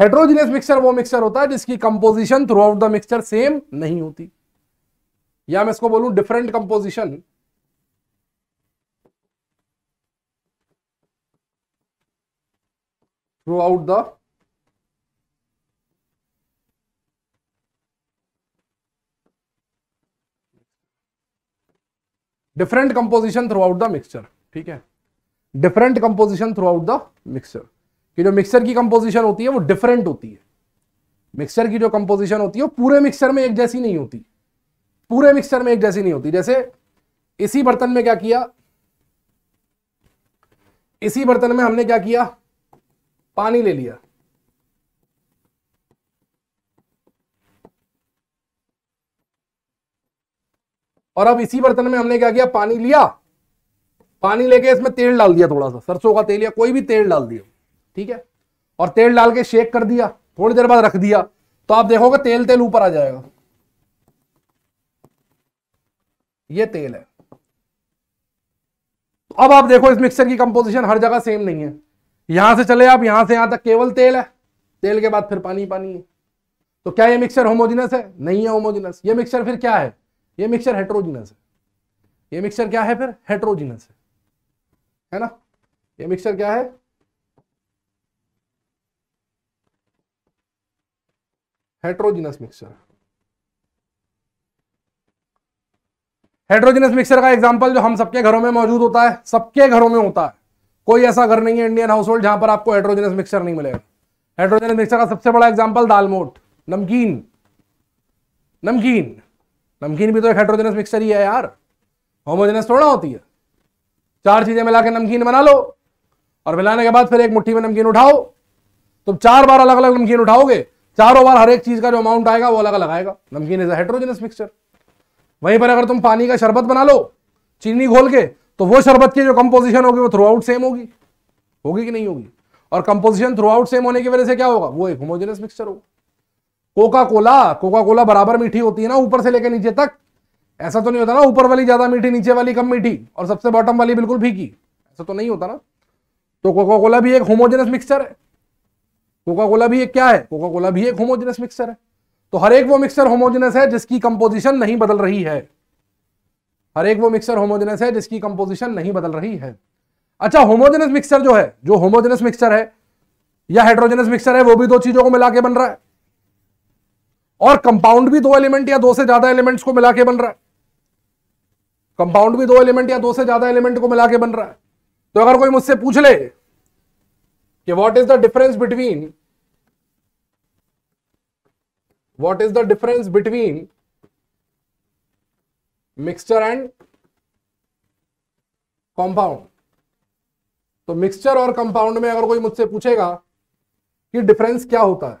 heterogeneous mixture वो मिक्सचर होता है जिसकी composition throughout the mixture same नहीं होती या मैं इसको बोलूं different composition throughout the different composition throughout the mixture ठीक है different composition throughout the mixture कि जो मिक्सचर की कंपोजिशन होती है वो डिफरेंट होती है मिक्सचर की जो कंपोजिशन होती है वो पूरे मिक्सचर में एक जैसी नहीं होती पूरे मिक्सचर में एक जैसी नहीं होती जैसे इसी बर्तन में क्या किया इसी बर्तन में हमने क्या किया पानी ले लिया और अब इसी बर्तन में हमने क्या किया पानी लिया पानी लेके इसमें तेल डाल दिया थोड़ा सा सरसों का तेल या कोई भी तेल डाल दिया ठीक है और तेल डाल के शेक कर दिया थोड़ी देर बाद रख दिया तो आप देखोगे तेल तेल ऊपर आ जाएगा ये तेल है तो अब आप देखो इस मिक्सर की कंपोजिशन हर जगह सेम नहीं है यहां से चले आप यहां से यहां तक केवल तेल है तेल के बाद फिर पानी पानी है तो क्या ये मिक्सर होमोजिनस है नहीं है होमोजिनस ये मिक्सर फिर क्या है ये मिक्सर हेट्रोजिनस है ये मिक्सर क्या है फिर हेट्रोजिनस है है ना ये मिक्सर क्या है हेट्रोजिनस मिक्सर हेट्रोजिनस मिक्सर का एग्जांपल जो हम सबके घरों में मौजूद होता है सबके घरों में होता है कोई ऐसा घर नहीं है इंडियन हाउस होल्ड जहां पर आपको हाइड्रोजनस मिक्सर नहीं मिलेगा हाइड्रोजनस मिक्सर का सबसे बड़ा एग्जाम्पल दालमोट नमकीन नमकीन नमकीन भी तो एक हाइड्रोजनस मिक्सर ही है यार होमोजेनस थोड़ा होती है चार चीजें मिला के नमकीन बना लो और मिलाने के बाद फिर एक मुट्ठी में नमकीन उठाओ तुम चार बार अलग अलग नमकीन उठाओगे चारों बार हर एक चीज का जो अमाउंट आएगा वो अलग अलग आएगा नमकीन इज हाइड्रोजनस मिक्सचर वहीं पर अगर तुम पानी का शरबत बना लो चीनी घोल के तो वो शरबत की जो कंपोजिशन होगी वो थ्रू आउट सेम होगी होगी कि नहीं होगी और कंपोजिशन थ्रू आउट सेम होने की वजह से क्या होगा वो एक होमोजेनस मिक्सचर होगा कोका कोला कोका कोला बराबर मीठी होती है ना ऊपर से लेकर नीचे तक ऐसा तो नहीं होता ना ऊपर वाली ज्यादा मीठी नीचे वाली कम मीठी और सबसे बॉटम वाली बिल्कुल फीकी ऐसा तो नहीं होता ना तो कोका कोला भी एक होमोजेनस मिक्सचर है कोका कोला भी एक क्या है कोका कोला भी एक होमोजेनस मिक्सचर है तो हर एक वो मिक्सचर होमोजेनस है जिसकी कंपोजिशन नहीं बदल रही है हर एक वो मिक्सर होमोजेनस है जिसकी कंपोजिशन नहीं बदल रही है अच्छा होमोजेनस मिक्सर जो है जो होमोजेनस मिक्सर है या हाइड्रोजेनस मिक्सर है वो भी दो चीजों को मिला के बन रहा है और कंपाउंड भी दो एलिमेंट या दो से ज्यादा एलिमेंट्स को मिला के बन रहा है कंपाउंड भी दो एलिमेंट या दो से ज्यादा एलिमेंट को मिला के बन रहा है तो अगर कोई मुझसे पूछ ले कि what is the difference between what is the difference between mixture and compound तो मिक्सचर और कंपाउंड में अगर कोई मुझसे पूछेगा कि डिफरेंस क्या होता है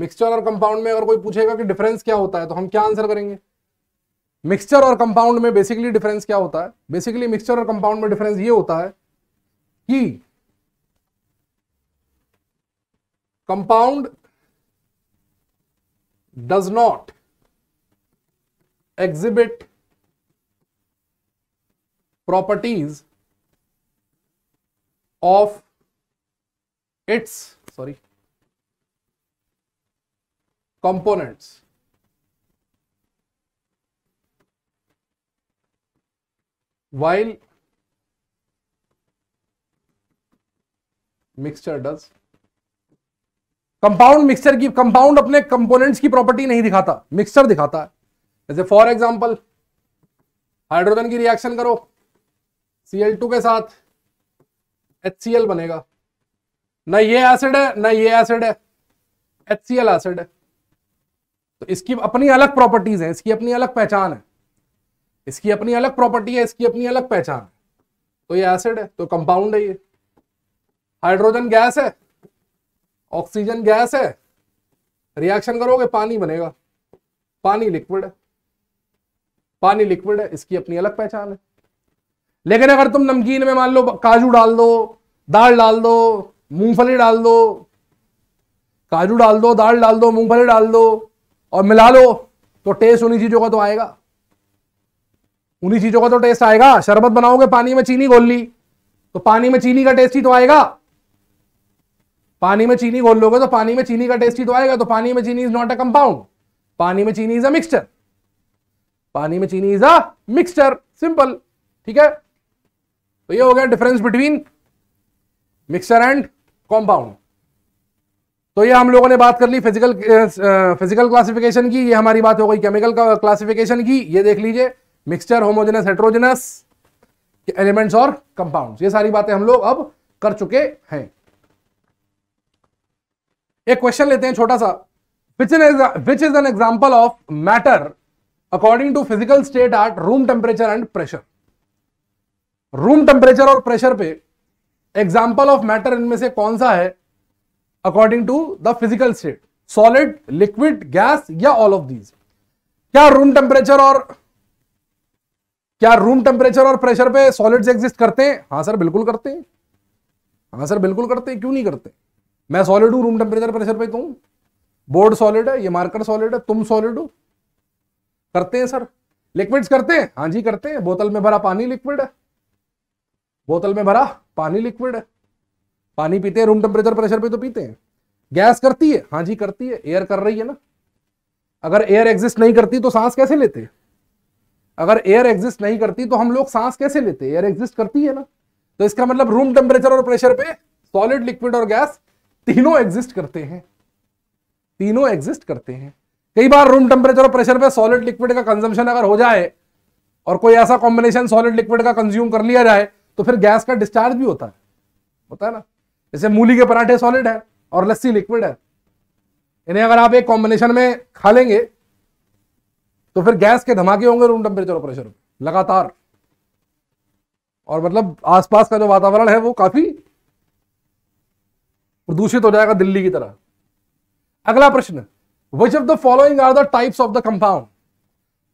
मिक्सचर और कंपाउंड में अगर कोई पूछेगा कि डिफरेंस क्या होता है तो हम क्या आंसर करेंगे मिक्सचर और कंपाउंड में बेसिकली डिफरेंस क्या होता है बेसिकली मिक्सचर और कंपाउंड में डिफरेंस ये होता है कि compound does not exhibit properties of its sorry components while mixture does compound mixture की कंपाउंड अपने कंपोनेंट्स की प्रॉपर्टी नहीं दिखाता मिक्सचर दिखाता है जैसे फॉर एग्जाम्पल हाइड्रोजन की रिएक्शन करो Cl2 के साथ HCl बनेगा ना ये एसिड है ना ये एसिड है HCl एसिड है तो इसकी अपनी अलग प्रॉपर्टीज है इसकी अपनी अलग पहचान है इसकी अपनी अलग प्रॉपर्टी है इसकी अपनी अलग पहचान है तो ये एसिड है तो कंपाउंड है ये हाइड्रोजन गैस है ऑक्सीजन गैस है रिएक्शन करोगे पानी बनेगा पानी लिक्विड है पानी लिक्विड है इसकी अपनी अलग पहचान है लेकिन अगर तुम नमकीन में मान लो काजू डाल दो दाल डाल दो मूंगफली डाल दो काजू डाल दो दाल डाल दो मूंगफली डाल दो और मिला लो तो टेस्ट उन्हीं चीजों का तो आएगा उन्हीं चीजों का तो टेस्ट आएगा शरबत बनाओगे पानी में चीनी घोल ली तो पानी में चीनी का टेस्ट ही तो आएगा पानी में चीनी घोल लोगे तो पानी में चीनी का टेस्ट ही तो आएगा तो पानी में चीनी इज नॉट अ कंपाउंड पानी में चीनी इज अ मिक्सचर पानी में चीनी इज अ मिक्सचर सिंपल ठीक है तो ये हो गया difference between mixture and compound तो ये हम लोगों ने बात कर ली फिजिकल फिजिकल क्लासिफिकेशन की ये हमारी बात हो गई केमिकल क्लासिफिकेशन की ये देख लीजिए मिक्सचर होमोजेनस हेट्रोजेनस एलिमेंट्स और कंपाउंड्स ये सारी बातें हम लोग अब कर चुके हैं एक क्वेश्चन लेते हैं छोटा सा which is which is an example of matter according to physical state at room temperature and pressure room temperature और प्रेशर पे एग्जाम्पल ऑफ मैटर इनमें से कौन सा है according to the physical state solid liquid gas या all of these क्या room temperature और क्या रूम टेम्परेचर और प्रेशर पे सॉलिड्स एग्जिस्ट करते हैं हाँ सर बिल्कुल करते हैं हाँ सर बिल्कुल करते हैं क्यों नहीं करते मैं सॉलिड हूँ रूम टेम्परेचर प्रेशर पे कहूं बोर्ड सॉलिड है ये मार्कर सॉलिड है तुम सॉलिड हो करते हैं सर लिक्विड्स करते हैं हाँ जी करते हैं बोतल में भरा पानी लिक्विड है बोतल में भरा पानी लिक्विड है पानी पीते हैं रूम टेम्परेचर प्रेशर पे तो पीते हैं गैस करती है हाँ जी करती है एयर कर रही है ना अगर एयर एग्जिस्ट नहीं करती तो सांस कैसे लेते अगर एयर एग्जिस्ट नहीं करती तो हम लोग सांस कैसे लेते एयर एग्जिस्ट करती है ना तो इसका मतलब रूम टेम्परेचर और प्रेशर पे सॉलिड लिक्विड और गैस तीनों एग्जिस्ट करते हैं तीनों एग्जिस्ट करते हैं कई बार रूम टेम्परेचर और प्रेशर पे सॉलिड लिक्विड का कंजम्पशन अगर हो जाए और कोई ऐसा कॉम्बिनेशन सॉलिड लिक्विड का कंज्यूम कर लिया जाए तो फिर गैस का डिस्चार्ज भी होता है होता है ना जैसे मूली के पराठे सॉलिड है और लस्सी लिक्विड है इन्हें अगर आप एक कॉम्बिनेशन में खा लेंगे तो फिर गैस के धमाके होंगे रूम टेम्परेचर और प्रेशर लगातार और मतलब आसपास का जो वातावरण है वो काफी प्रदूषित हो जाएगा दिल्ली की तरह अगला प्रश्न Which of the following are the types of the compound?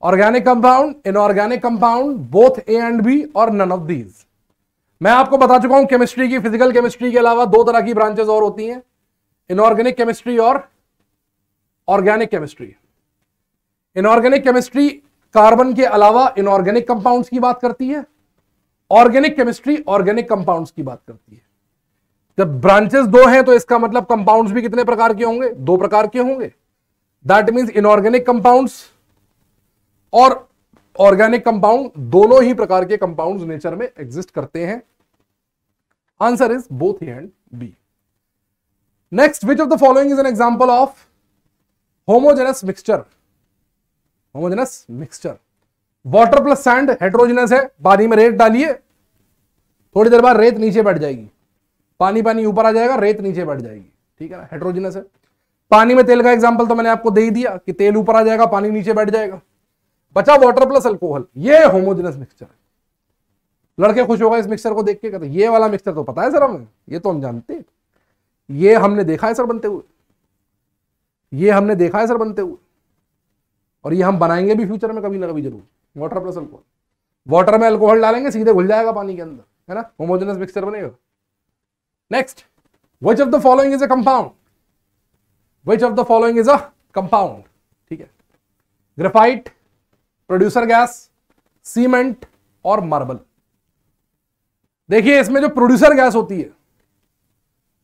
Organic compound, inorganic compound, both A and B और none of these. मैं आपको बता चुका हूं केमिस्ट्री की फिजिकल केमिस्ट्री के अलावा दो तरह की ब्रांचेस और होती हैं इनऑर्गेनिक केमिस्ट्री और organic chemistry inorganic chemistry carbon के अलावा इनऑर्गेनिक कंपाउंड्स की बात करती है ऑर्गेनिक केमिस्ट्री ऑर्गेनिक कंपाउंड्स की बात करती है जब ब्रांचेस दो हैं तो इसका मतलब कंपाउंड्स भी कितने प्रकार के होंगे दो प्रकार के होंगे दैट मीन्स इनऑर्गेनिक कंपाउंड्स और ऑर्गेनिक कंपाउंड दोनों ही प्रकार के कंपाउंड्स नेचर में एग्जिस्ट करते हैं answer is both and B next which of the following is an example of homogeneous mixture homogeneous mixture water plus sand heterogeneous है पानी में रेत डालिए थोड़ी देर बाद रेत नीचे बैठ जाएगी पानी पानी ऊपर आ जाएगा रेत नीचे बैठ जाएगी ठीक है ना हेट्रोजेनस है पानी में तेल का एग्जाम्पल तो मैंने आपको दे ही दिया कि तेल ऊपर आ जाएगा पानी नीचे बैठ जाएगा बचा वाटर प्लस अल्कोहल ये होमोजेनस मिक्सचर है लड़के खुश होगा इस मिक्सचर को देख के कहते ये वाला मिक्सचर तो पता है सर हमें ये तो हम जानते हैं ये हमने देखा है सर बनते हुए ये हमने देखा है सर बनते हुए और ये हम बनाएंगे भी फ्यूचर में कभी ना कभी जरूर वाटर प्लस अल्कोहल वाटर में अल्कोहल डालेंगे सीधे घुल जाएगा पानी के अंदर है ना होमोजेनस मिक्सचर बनेगा next which of the following is a compound which of the following is a compound ठीक है ग्रेफाइट प्रोड्यूसर गैस सीमेंट और मार्बल देखिए इसमें जो प्रोड्यूसर गैस होती है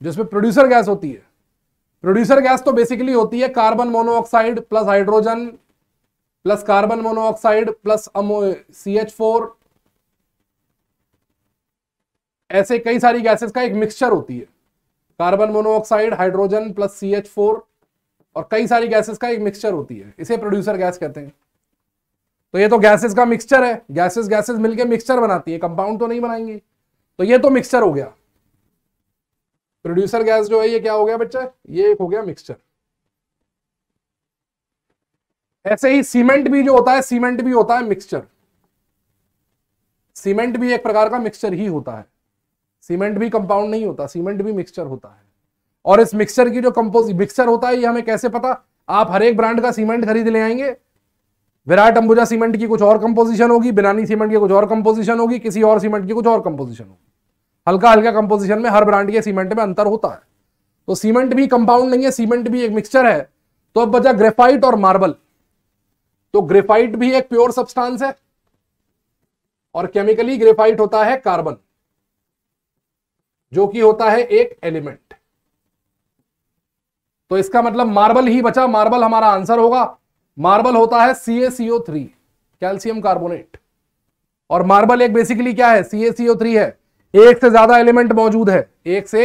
जिसमें प्रोड्यूसर गैस होती है प्रोड्यूसर गैस तो बेसिकली होती है carbon monoxide plus hydrogen plus carbon monoxide plus अमो सी एच फोर ऐसे कई सारी गैसेस का एक मिक्सचर होती है carbon monoxide hydrogen plus C H four और कई सारी गैसेस का एक मिक्सचर होती है इसे प्रोड्यूसर गैस कहते हैं तो ये तो गैसेस का मिक्सचर है गैसेस गैसेस मिलके मिक्सचर बनाती है कंपाउंड तो नहीं बनाएंगे तो ये तो मिक्सचर हो गया प्रोड्यूसर गैस जो है ये क्या हो गया बच्चा ये एक हो गया मिक्सचर ऐसे ही सीमेंट भी जो होता है सीमेंट भी होता है मिक्सचर सीमेंट भी एक प्रकार का मिक्सचर ही होता है सीमेंट भी कंपाउंड नहीं होता सीमेंट भी मिक्सचर होता है और इस मिक्सर की जो कंपोज मिक्सर होता है ये हमें कैसे पता आप हर एक ब्रांड का सीमेंट खरीद ले आएंगे विराट अंबुजा सीमेंट की कुछ और कंपोजिशन होगी बिनानी सीमेंट की कुछ और कंपोजिशन होगी किसी और सीमेंट की कुछ और कंपोजिशन होगी हल्का हल्का कंपोजिशन में हर ब्रांड के सीमेंट में अंतर होता है तो सीमेंट भी कंपाउंड नहीं है सीमेंट भी एक मिक्सचर है तो अब बचा ग्रेफाइट और मार्बल तो ग्रेफाइट भी एक प्योर सब्सटेंस है और केमिकली ग्रेफाइट होता है कार्बन जो कि होता है एक एलिमेंट तो इसका मतलब मार्बल ही बचा मार्बल हमारा आंसर होगा मार्बल होता है CaCO3 थ्री कैल्शियम कार्बोनेट और मार्बल एक बेसिकली क्या है CaCO3 है एक से ज्यादा एलिमेंट मौजूद है एक से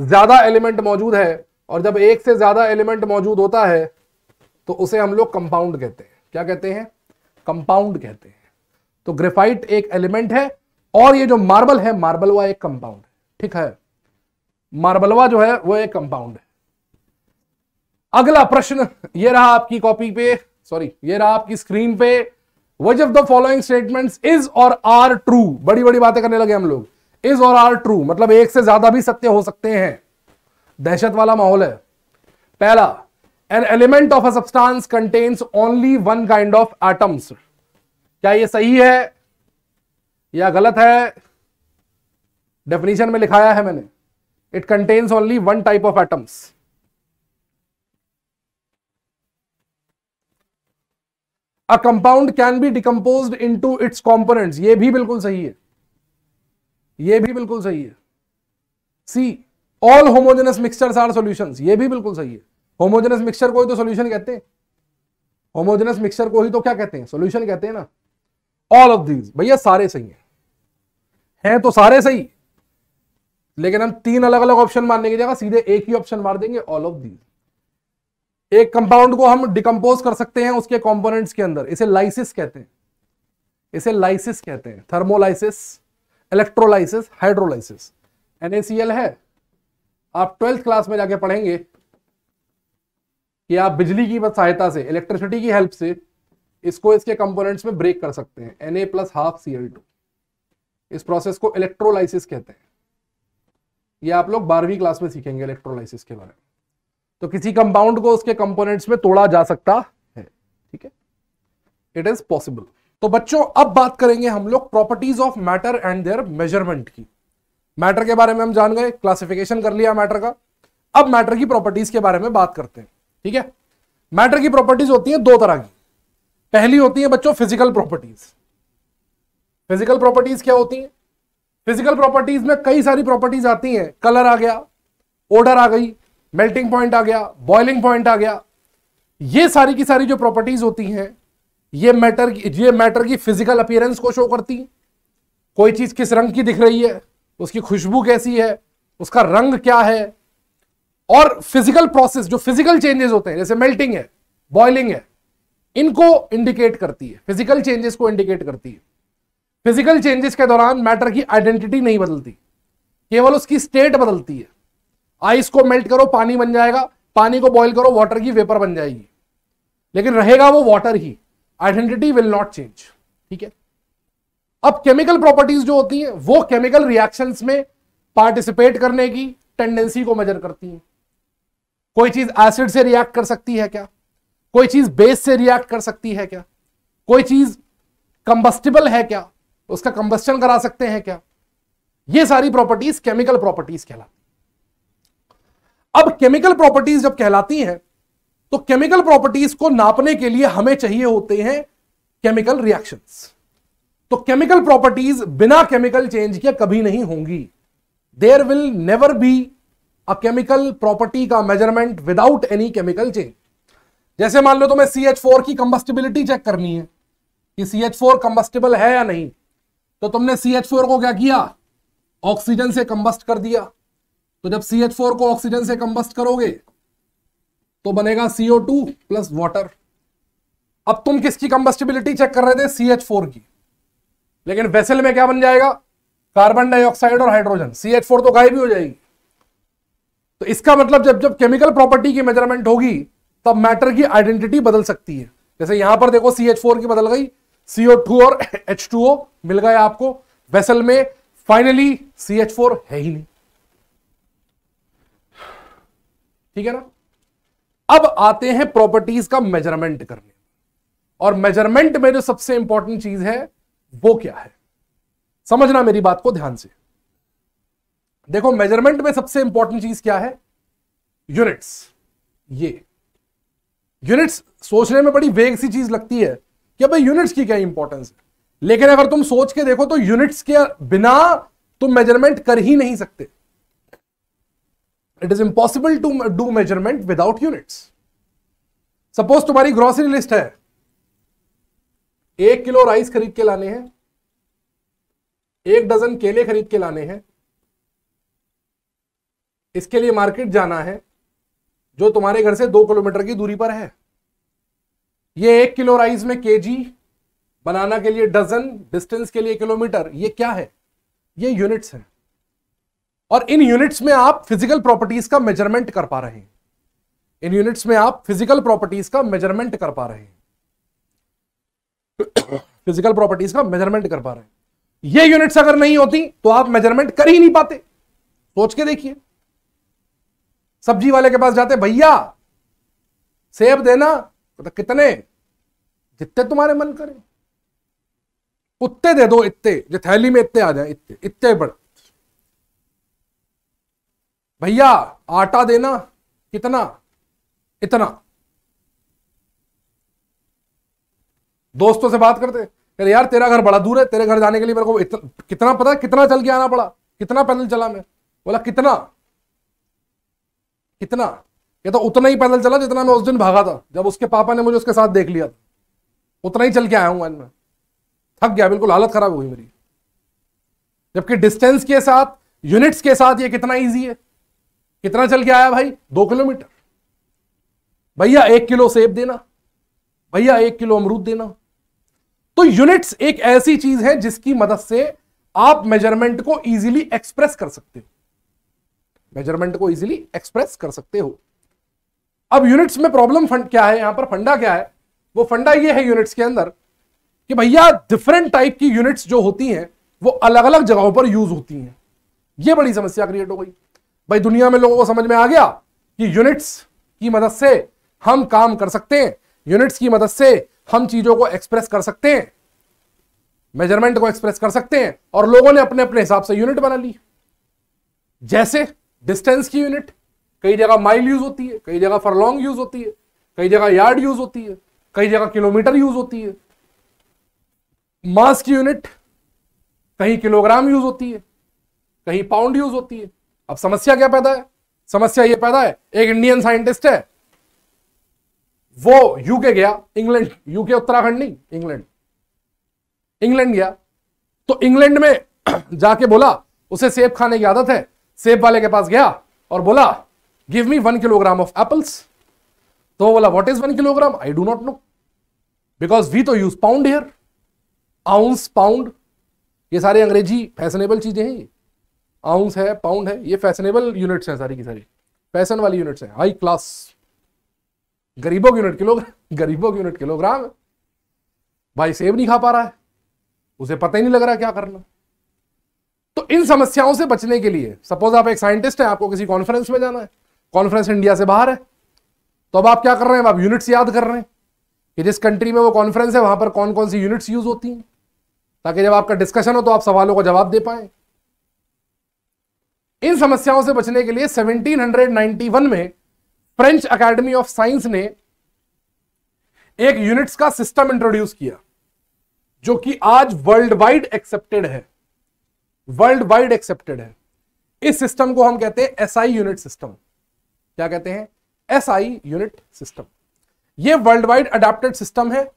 ज्यादा एलिमेंट मौजूद है और जब एक से ज्यादा एलिमेंट मौजूद होता है तो उसे हम लोग कंपाउंड कहते हैं क्या कहते हैं कंपाउंड कहते हैं तो ग्रेफाइट एक एलिमेंट है और ये जो मार्बल है मार्बलवा एक कंपाउंड ठीक है मार्बलवा जो है वो एक कंपाउंड है अगला प्रश्न ये रहा आपकी कॉपी पे सॉरी ये रहा आपकी स्क्रीन पे which of the following statements is और आर ट्रू बड़ी बड़ी बातें करने लगे हम लोग इज और आर ट्रू मतलब एक से ज्यादा भी सत्य हो सकते हैं दहशत वाला माहौल है पहला an element of a substance contains only one kind of atoms क्या ये सही है या गलत है डेफिनेशन में लिखाया है मैंने it contains only one type of atoms a compound can be decompose into its components ये भी बिल्कुल सही है ये भी बिल्कुल सही है C all homogeneous mixtures are solution ये भी बिल्कुल सही है होमोजेनस मिक्सचर को ही तो सोल्यूशन कहते हैं होमोजेनस मिक्सचर को ही तो क्या कहते हैं सोल्यूशन कहते हैं ना ऑल ऑफ दीज भैया सारे सही हैं हैं तो सारे सही लेकिन हम तीन अलग अलग ऑप्शन मारने की जगह सीधे एक ही ऑप्शन मार देंगे ऑल ऑफ दीज एक कंपाउंड को हम डिकम्पोज कर सकते हैं उसके कंपोनेंट्स के अंदर इसे लाइसिस कहते हैं इसे लाइसिस कहते हैं थर्मोलाइसिस इलेक्ट्रोलाइसिस हाइड्रोलाइसिस एनएसीएल है आप ट्वेल्थ क्लास में जाके पढ़ेंगे कि आप बिजली की सहायता से इलेक्ट्रिसिटी की हेल्प से इसको इसके कंपोनेंट्स में ब्रेक कर सकते हैं N A plus half C L two इस प्रोसेस को इलेक्ट्रोलाइसिस कहते हैं ये आप लोग बारहवीं क्लास में सीखेंगे इलेक्ट्रोलाइसिस के बारे में तो किसी कंपाउंड को उसके कंपोनेंट्स में तोड़ा जा सकता है ठीक है इट इज पॉसिबल तो बच्चों अब बात करेंगे हम लोग properties of matter and their measurement की मैटर के बारे में हम जान गए क्लासिफिकेशन कर लिया मैटर का अब मैटर की प्रॉपर्टीज के बारे में बात करते हैं ठीक है मैटर की प्रॉपर्टीज होती हैं दो तरह की पहली होती है बच्चों फिजिकल प्रॉपर्टीज फिजिकल प्रॉपर्टीज क्या होती हैं फिजिकल प्रॉपर्टीज में कई सारी प्रॉपर्टीज आती हैं कलर आ गया ऑर्डर आ गई मेल्टिंग पॉइंट आ गया बॉइलिंग पॉइंट आ गया ये सारी की सारी जो प्रॉपर्टीज होती हैं ये मैटर ये मैटर की फिजिकल अपियरेंस को शो करती हैं कोई चीज़ किस रंग की दिख रही है उसकी खुशबू कैसी है उसका रंग क्या है और फिजिकल प्रोसेस जो फिजिकल चेंजेस होते हैं जैसे मेल्टिंग है बॉइलिंग है इनको इंडिकेट करती है फिजिकल चेंजेस को इंडिकेट करती है फिजिकल चेंजेस के दौरान मैटर की आइडेंटिटी नहीं बदलती केवल उसकी स्टेट बदलती है आइस को मेल्ट करो पानी बन जाएगा पानी को बॉइल करो वाटर की वेपर बन जाएगी लेकिन रहेगा वो वाटर ही आइडेंटिटी विल नॉट चेंज ठीक है अब केमिकल प्रॉपर्टीज जो होती हैं वो केमिकल रिएक्शंस में पार्टिसिपेट करने की टेंडेंसी को मेजर करती हैं कोई चीज एसिड से रिएक्ट कर सकती है क्या कोई चीज बेस से रिएक्ट कर सकती है क्या कोई चीज कंबस्टिबल है क्या उसका कंबस्टन करा सकते हैं क्या ये सारी प्रॉपर्टीज केमिकल प्रॉपर्टीज कहलाती अब केमिकल प्रॉपर्टीज जब कहलाती हैं तो केमिकल प्रॉपर्टीज को नापने के लिए हमें चाहिए होते हैं केमिकल रिएक्शंस तो केमिकल प्रॉपर्टीज बिना केमिकल चेंज के कभी नहीं होंगी there will never be a chemical property का measurement without any chemical change जैसे मान लो तो मैं सी एच फोर की कंबस्टिबिलिटी चेक करनी है कि सी एच फोर कंबस्टिबल है या नहीं तो तुमने सी एच फोर को क्या किया ऑक्सीजन से कंबस्ट कर दिया तो जब सी एच फोर को ऑक्सीजन से कंबस्ट करोगे तो बनेगा सीओ टू प्लस वॉटर अब तुम किसकी कंबस्टिबिलिटी चेक कर रहे थे सी एच फोर की लेकिन वेसल में क्या बन जाएगा कार्बन डाइऑक्साइड और हाइड्रोजन सी एच फोर तो गायब ही हो जाएगी तो इसका मतलब जब जब केमिकल प्रॉपर्टी की मेजरमेंट होगी तब मैटर की आइडेंटिटी बदल सकती है जैसे यहां पर देखो सी एच फोर की बदल गई सीओ टू और एच टू ओ मिल गया आपको वेसल में फाइनली सी एच फोर है ही नहीं ठीक है ना अब आते हैं प्रॉपर्टीज का मेजरमेंट करने और मेजरमेंट में जो सबसे इंपॉर्टेंट चीज है वो क्या है समझना मेरी बात को ध्यान से देखो मेजरमेंट में सबसे इंपॉर्टेंट चीज क्या है यूनिट्स ये यूनिट्स सोचने में बड़ी वेग सी चीज लगती है कि भाई यूनिट्स की क्या इंपॉर्टेंस है लेकिन अगर तुम सोच के देखो तो यूनिट्स के बिना तुम मेजरमेंट कर ही नहीं सकते it is impossible to do measurement without units suppose तुम्हारी ग्रोसरी लिस्ट है एक किलो राइस खरीद के लाने हैं एक डजन केले खरीद के लाने हैं इसके लिए मार्केट जाना है जो तुम्हारे घर से दो किलोमीटर की दूरी पर है ये एक किलो राइस में केजी बनाना के लिए डजन डिस्टेंस के लिए किलोमीटर ये क्या है ये यूनिट्स है और इन यूनिट्स में आप फिजिकल प्रॉपर्टीज का मेजरमेंट कर पा रहे हैं इन यूनिट्स में आप फिजिकल प्रॉपर्टीज का मेजरमेंट कर पा रहे हैं फिजिकल <coughs> प्रॉपर्टीज का मेजरमेंट कर पा रहे हैं ये यूनिट्स अगर नहीं होती तो आप मेजरमेंट कर ही नहीं पाते सोच के देखिए सब्जी वाले के पास जाते भैया सेब देना तो कितने जितने तुम्हारे मन करे उतने दे दो इतने जो थैली में इतने आ जाए इतने इतने बड़े भैया आटा देना कितना इतना दोस्तों से बात करते अरे यार तेरा घर बड़ा दूर है तेरे घर जाने के लिए मेरे को कितना पता कितना चल के आना पड़ा कितना पैदल चला मैं बोला कितना कितना ये तो उतना ही पैदल चला जितना मैं उस दिन भागा था जब उसके पापा ने मुझे उसके साथ देख लिया था उतना ही चल के आया हूँ आज मैं थक गया बिल्कुल हालत खराब हुई मेरी जबकि डिस्टेंस के साथ यूनिट्स के साथ ये कितना ईजी है कितना चल के आया भाई दो किलोमीटर भैया एक किलो सेब देना भैया एक किलो अमरूद देना तो यूनिट्स एक ऐसी चीज है जिसकी मदद से आप मेजरमेंट को इजीली एक्सप्रेस कर सकते हो मेजरमेंट को इजीली एक्सप्रेस कर सकते हो अब यूनिट्स में प्रॉब्लम फंड क्या है यहां पर फंडा क्या है वो फंडा ये है यूनिट्स के अंदर कि भैया डिफरेंट टाइप की यूनिट्स जो होती हैं वो अलग अलग जगहों पर यूज होती हैं ये बड़ी समस्या क्रिएट हो गई भाई दुनिया में लोगों को समझ में आ गया कि यूनिट्स की मदद से हम काम कर सकते हैं यूनिट्स की मदद से हम चीजों को एक्सप्रेस कर सकते हैं मेजरमेंट को एक्सप्रेस कर सकते हैं और लोगों ने अपने अपने हिसाब से यूनिट बना ली जैसे डिस्टेंस की यूनिट कई जगह माइल यूज होती है कई जगह फॉर लॉन्ग यूज होती है कई जगह यार्ड यूज होती है कई जगह किलोमीटर यूज होती है मास की यूनिट कहीं किलोग्राम यूज होती है कहीं पाउंड यूज होती है अब समस्या क्या पैदा है समस्या ये पैदा है एक इंडियन साइंटिस्ट है वो यूके गया इंग्लैंड यूके उत्तराखंड नहीं इंग्लैंड इंग्लैंड गया तो इंग्लैंड में <clears throat> जाके बोला उसे सेब खाने की आदत है सेब वाले के पास गया और बोला give me one kilogram of apples तो बोला what is one kilogram I do not know because we तो use pound here ounce pound ये सारे अंग्रेजी फैशनेबल चीजें हैं ये आउंस है पाउंड है ये फैशनेबल यूनिट्स हैं सारी की सारी फैशन वाली यूनिट्स हैं हाई क्लास गरीबों की यूनिट किलोग्राम <laughs> गरीबों की यूनिट किलोग्राम भाई सेब नहीं खा पा रहा है उसे पता ही नहीं लग रहा क्या करना तो इन समस्याओं से बचने के लिए सपोज आप एक साइंटिस्ट हैं आपको किसी कॉन्फ्रेंस में जाना है कॉन्फ्रेंस इंडिया से बाहर है तो अब आप क्या कर रहे हैं आप यूनिट्स याद कर रहे हैं कि जिस कंट्री में वो कॉन्फ्रेंस है वहां पर कौन कौन सी यूनिट्स यूज होती हैं ताकि जब आपका डिस्कशन हो तो आप सवालों का जवाब दे पाएं इन समस्याओं से बचने के लिए 1791 में फ्रेंच अकेडमी ऑफ साइंस ने एक यूनिट्स का सिस्टम इंट्रोड्यूस किया जो कि आज वर्ल्ड वाइड एक्सेप्टेड है वर्ल्ड वाइड एक्सेप्टेड है इस सिस्टम को हम कहते हैं एस आई यूनिट सिस्टम क्या कहते हैं एस आई यूनिट सिस्टम यह वर्ल्ड वाइड अडेप्टेड सिस्टम है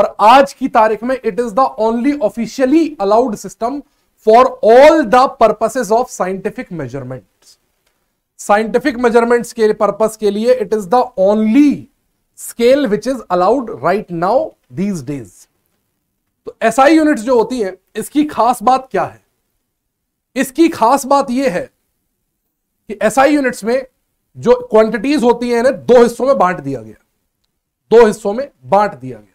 और आज की तारीख में it is the only officially allowed system for all the purposes of scientific measurement scientific measurement के पर्पज के लिए it is the only scale which is allowed right now these days तो एस आई यूनिट जो होती है इसकी खास बात क्या है इसकी खास बात यह है कि एस आई यूनिट्स में जो क्वांटिटीज होती है ना दो हिस्सों में बांट दिया गया दो हिस्सों में बांट दिया गया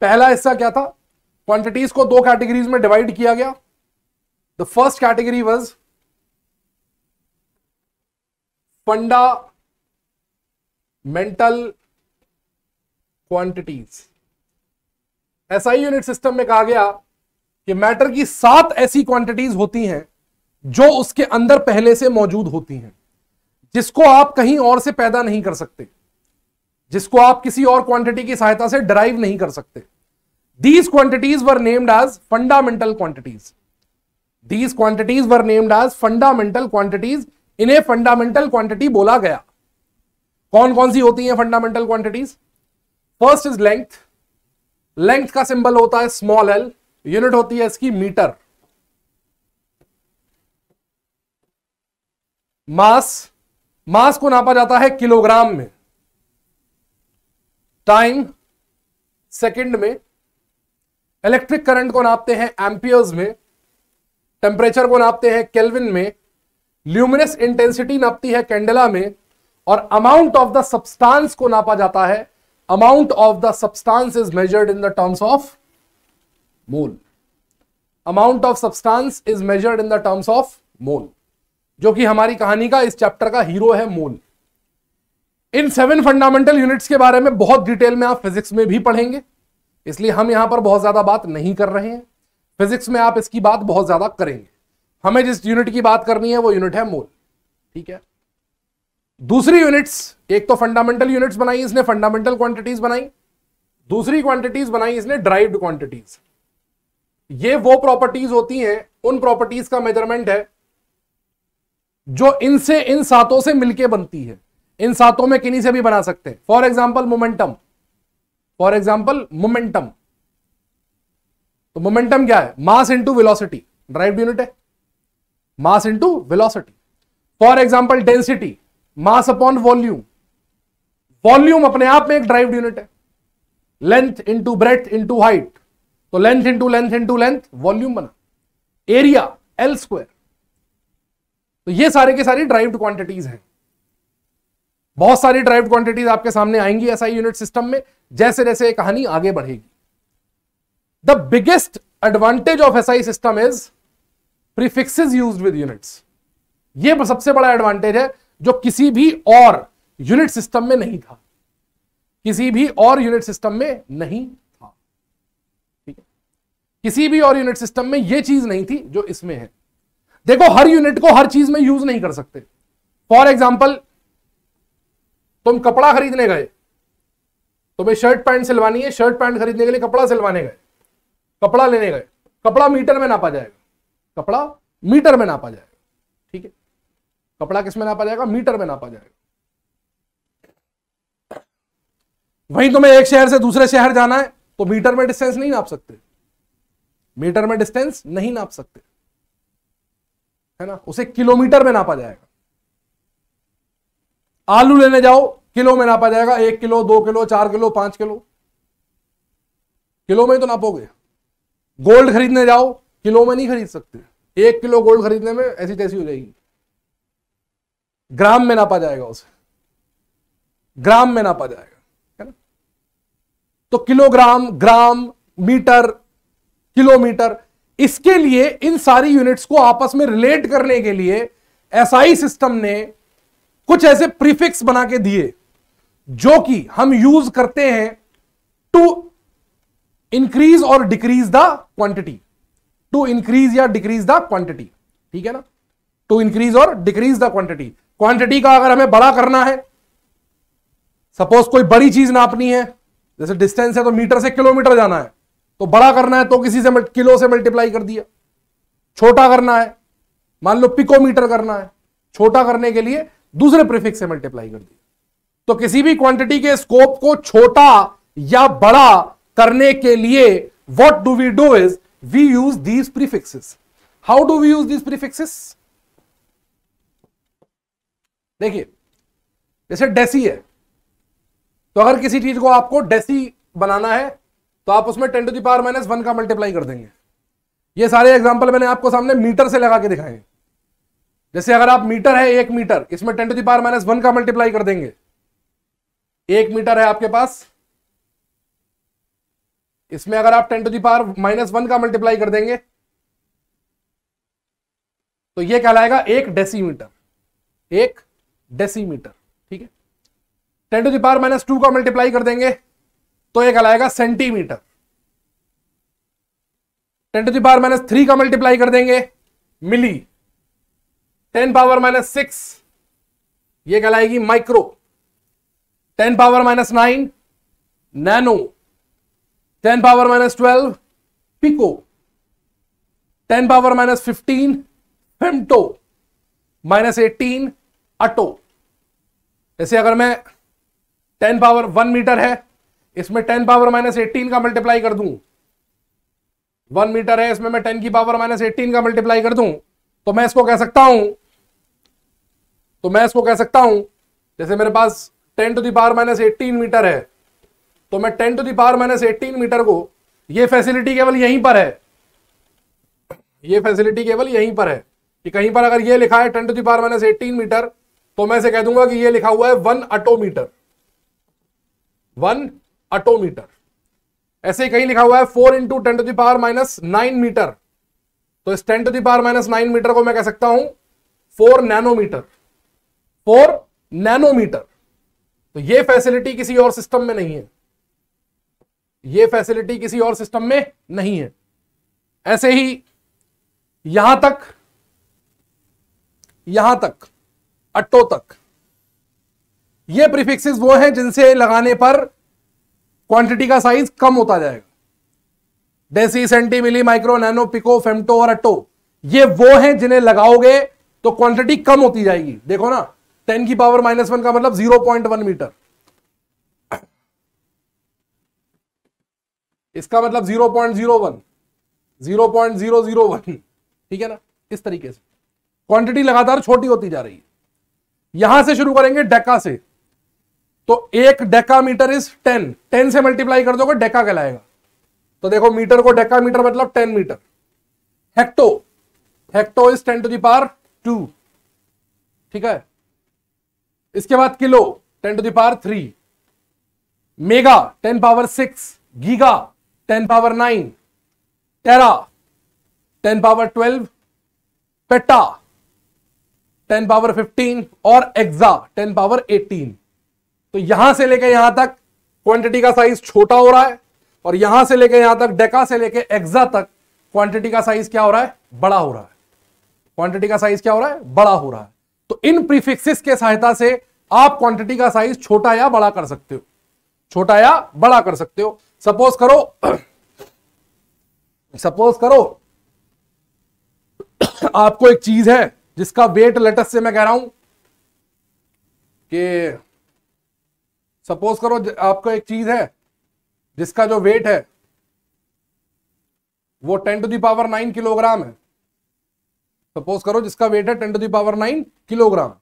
पहला हिस्सा क्या था क्वांटिटीज को दो कैटेगरीज में डिवाइड किया गया The first category was fundamental quantities SI unit system में कहा गया कि मैटर की सात ऐसी क्वांटिटीज होती हैं जो उसके अंदर पहले से मौजूद होती हैं जिसको आप कहीं और से पैदा नहीं कर सकते जिसको आप किसी और क्वांटिटी की सहायता से ड्राइव नहीं कर सकते these quantities were named as fundamental quantities these quantities were named as fundamental quantities इन्हें फंडामेंटल क्वांटिटी बोला गया कौन कौन सी होती है fundamental quantities first is length length का सिंबल होता है स्मॉल एल यूनिट होती है इसकी मीटर मास मास को नापा जाता है किलोग्राम में टाइम सेकंड में इलेक्ट्रिक करंट को नापते हैं एम्पियर्स में टेम्परेचर को नापते हैं केल्विन में ल्यूमिनस इंटेंसिटी नापती है कैंडला में और अमाउंट ऑफ द सब्सटेंस को नापा जाता है amount of the substance is measured in the terms of mole amount of substance is measured in the terms of mole जो कि हमारी कहानी का इस चैप्टर का हीरो है मोल इन सेवन फंडामेंटल यूनिट्स के बारे में बहुत डिटेल में आप फिजिक्स में भी पढ़ेंगे इसलिए हम यहां पर बहुत ज्यादा बात नहीं कर रहे हैं फिजिक्स में आप इसकी बात बहुत ज्यादा करेंगे हमें जिस यूनिट की बात करनी है वो यूनिट है मोल ठीक है दूसरी यूनिट्स एक तो फंडामेंटल यूनिट्स बनाई इसने फंडामेंटल क्वांटिटीज बनाई दूसरी क्वांटिटीज बनाई इसने ड्राइव क्वांटिटीज ये वो प्रॉपर्टीज होती हैं उन प्रॉपर्टीज का मेजरमेंट है जो इनसे इन सातों से मिलके बनती है इन सातों में किन्हीं से भी बना सकते हैं for example momentum for example momentum तो मोमेंटम क्या है mass into velocity derive unit है mass into velocity for example density mass upon volume volume अपने आप में एक ड्राइव यूनिट है length into breadth into height तो length into length into length volume बना एरिया एल स्क्वायर तो ये सारे के सारी ड्राइव क्वांटिटीज हैं बहुत सारी ड्राइव क्वांटिटीज आपके सामने आएंगी एसआई यूनिट सिस्टम में जैसे जैसे कहानी आगे बढ़ेगी the biggest advantage of SI system is prefixes used with units ये सबसे बड़ा एडवांटेज है जो किसी भी और यूनिट सिस्टम में नहीं था किसी भी और यूनिट सिस्टम में नहीं था ठीक है किसी भी और यूनिट सिस्टम में यह चीज नहीं थी जो इसमें है देखो हर यूनिट को हर चीज में यूज नहीं कर सकते फॉर एग्जाम्पल तुम कपड़ा खरीदने गए तुम्हें शर्ट पैंट सिलवानी है शर्ट पैंट खरीदने के लिए कपड़ा सिलवाने गए कपड़ा लेने गए कपड़ा मीटर में नापा जाएगा कपड़ा मीटर में नापा जाएगा ठीक है कपड़ा किस में नापा जाएगा मीटर में नापा जाएगा वहीं तुम्हें एक शहर से दूसरे शहर जाना है तो मीटर में डिस्टेंस नहीं नाप सकते मीटर में डिस्टेंस नहीं नाप सकते है ना उसे किलोमीटर में नापा जाएगा आलू लेने जाओ किलो में नापा जाएगा एक किलो दो किलो चार किलो पांच किलो किलो में ही तो नापोगे गोल्ड खरीदने जाओ किलो में नहीं खरीद सकते एक किलो गोल्ड खरीदने में ऐसी तैसी हो जाएगी ग्राम में नापा जाएगा उसे ग्राम में नापा जाएगा है ना तो किलोग्राम ग्राम मीटर किलोमीटर इसके लिए इन सारी यूनिट्स को आपस में रिलेट करने के लिए एसआई सिस्टम ने कुछ ऐसे प्रीफिक्स बना के दिए जो कि हम यूज करते हैं टू इंक्रीज और decrease the quantity to increase या डिक्रीज द क्वांटिटी ठीक है ना टू इंक्रीज और डिक्रीज द क्वांटिटी क्वांटिटी का अगर हमें बड़ा करना है सपोज कोई बड़ी चीज नापनी है जैसे डिस्टेंस है तो मीटर से किलोमीटर जाना है तो बड़ा करना है तो किसी से किलो से मल्टीप्लाई कर दिया छोटा करना है मान लो पिकोमीटर करना है छोटा करने के लिए दूसरे प्रिफिक्स से मल्टीप्लाई कर दिया तो किसी भी क्वांटिटी के स्कोप को छोटा या बड़ा करने के लिए what do we do is we use these prefixes how do we use these prefixes देखिए जैसे डेसी है तो अगर किसी चीज को आपको डेसी बनाना है तो आप उसमें ten to the power minus one का मल्टीप्लाई कर देंगे ये सारे एग्जाम्पल मैंने आपको सामने मीटर से लगा के दिखाए जैसे अगर आप मीटर है एक मीटर इसमें ten to the power minus one का मल्टीप्लाई कर देंगे एक मीटर है आपके पास इसमें अगर आप ten to the power minus one का मल्टीप्लाई कर देंगे तो ये कहलाएगा एक डेसीमीटर एक डेसीमीटर ठीक है ten to the power minus two का मल्टीप्लाई कर देंगे तो ये कहलाएगा centimetre ten to the power minus three का मल्टीप्लाई कर देंगे milli ten power minus six ये कहलाएगी micro ten power minus nine nano ten power minus twelve pico ten power minus fifteen femto minus eighteen atto जैसे अगर मैं ten power one metre है इसमें टेन पावर माइनस एटीन का multiply कर दूं वन मीटर है इसमें मैं टेन की पावर माइनस एटीन का मल्टीप्लाई कर दूं तो मैं इसको कह सकता हूं तो मैं इसको कह सकता हूं जैसे मेरे पास ten to the power minus eighteen metre है तो मैं ten to the power minus eighteen metre को ये फैसिलिटी केवल यहीं पर है ये फैसिलिटी केवल यहीं पर है कि कहीं पर अगर ये लिखा है ten to the power minus eighteen metre तो मैं इसे कह दूंगा कि ये लिखा हुआ है वन अटोमीटर वन अटोमीटर ऐसे ही कहीं लिखा हुआ है four into ten to the power minus nine metre तो इस ten to the power minus nine metre को मैं कह सकता हूं फोर नैनोमीटर फोर नैनोमीटर तो ये फैसिलिटी किसी और सिस्टम में नहीं है ये फैसिलिटी किसी और सिस्टम में नहीं है ऐसे ही यहां तक यहां तक अट्टो तक ये प्रीफिक्सेस वो हैं जिनसे लगाने पर क्वांटिटी का साइज कम होता जाएगा deci centi milli micro nano pico femto और अट्टो ये वो हैं जिन्हें लगाओगे तो क्वांटिटी कम होती जाएगी देखो ना टेन की पावर माइनस वन का मतलब जीरो पॉइंट वन मीटर इसका मतलब zero point zero one zero point zero zero one ठीक है ना इस तरीके से क्वांटिटी लगातार छोटी होती जा रही है यहां से शुरू करेंगे डेका से तो एक deca metre is ten ten से मल्टीप्लाई कर दोगे डेका कहलाएगा तो देखो मीटर को डेका मीटर मतलब ten metre hecto hecto is ten to the power two ठीक है इसके बाद kilo ten to the power three mega ten power six giga ten power nine tera ten power twelve peta ten power fifteen और exa ten power eighteen तो यहां से लेकर यहां तक क्वांटिटी का साइज छोटा हो रहा है और यहां से लेकर यहां तक डेका से लेकर एक्सा तक क्वांटिटी का साइज क्या हो रहा है बड़ा हो रहा है क्वांटिटी का साइज क्या हो रहा है बड़ा हो रहा है तो इन प्रीफिक्सिस के सहायता से आप क्वांटिटी का साइज छोटा या बड़ा कर सकते हो छोटा या बड़ा कर सकते हो सपोज करो सपोज करो आपको एक चीज है जिसका वेट लेटस से मैं कह रहा हूं कि सपोज करो आपको एक चीज है जिसका जो वेट है वो ten to the power nine kilogram है सपोज करो जिसका वेट है ten to the power nine kilogram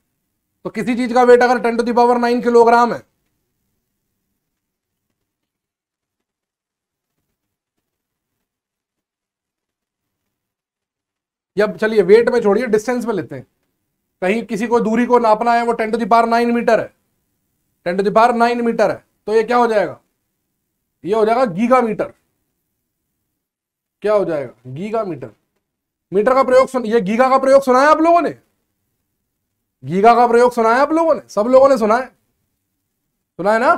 तो किसी चीज का वेट अगर ten to the power nine kilogram है या चलिए वेट में छोड़िए डिस्टेंस में लेते हैं कहीं किसी को दूरी को नापना है वो ten to power nine metre है टेंट टू नाइन मीटर है तो ये क्या हो जाएगा ये हो जाएगा गीगा मीटर क्या हो जाएगा गीगा मीटर मीटर का प्रयोग सुन ये गीगा का प्रयोग सुना है आप लोगों ने गीगा का प्रयोग सुना है आप लोगों ने सब लोगों ने सुना है सुना है ना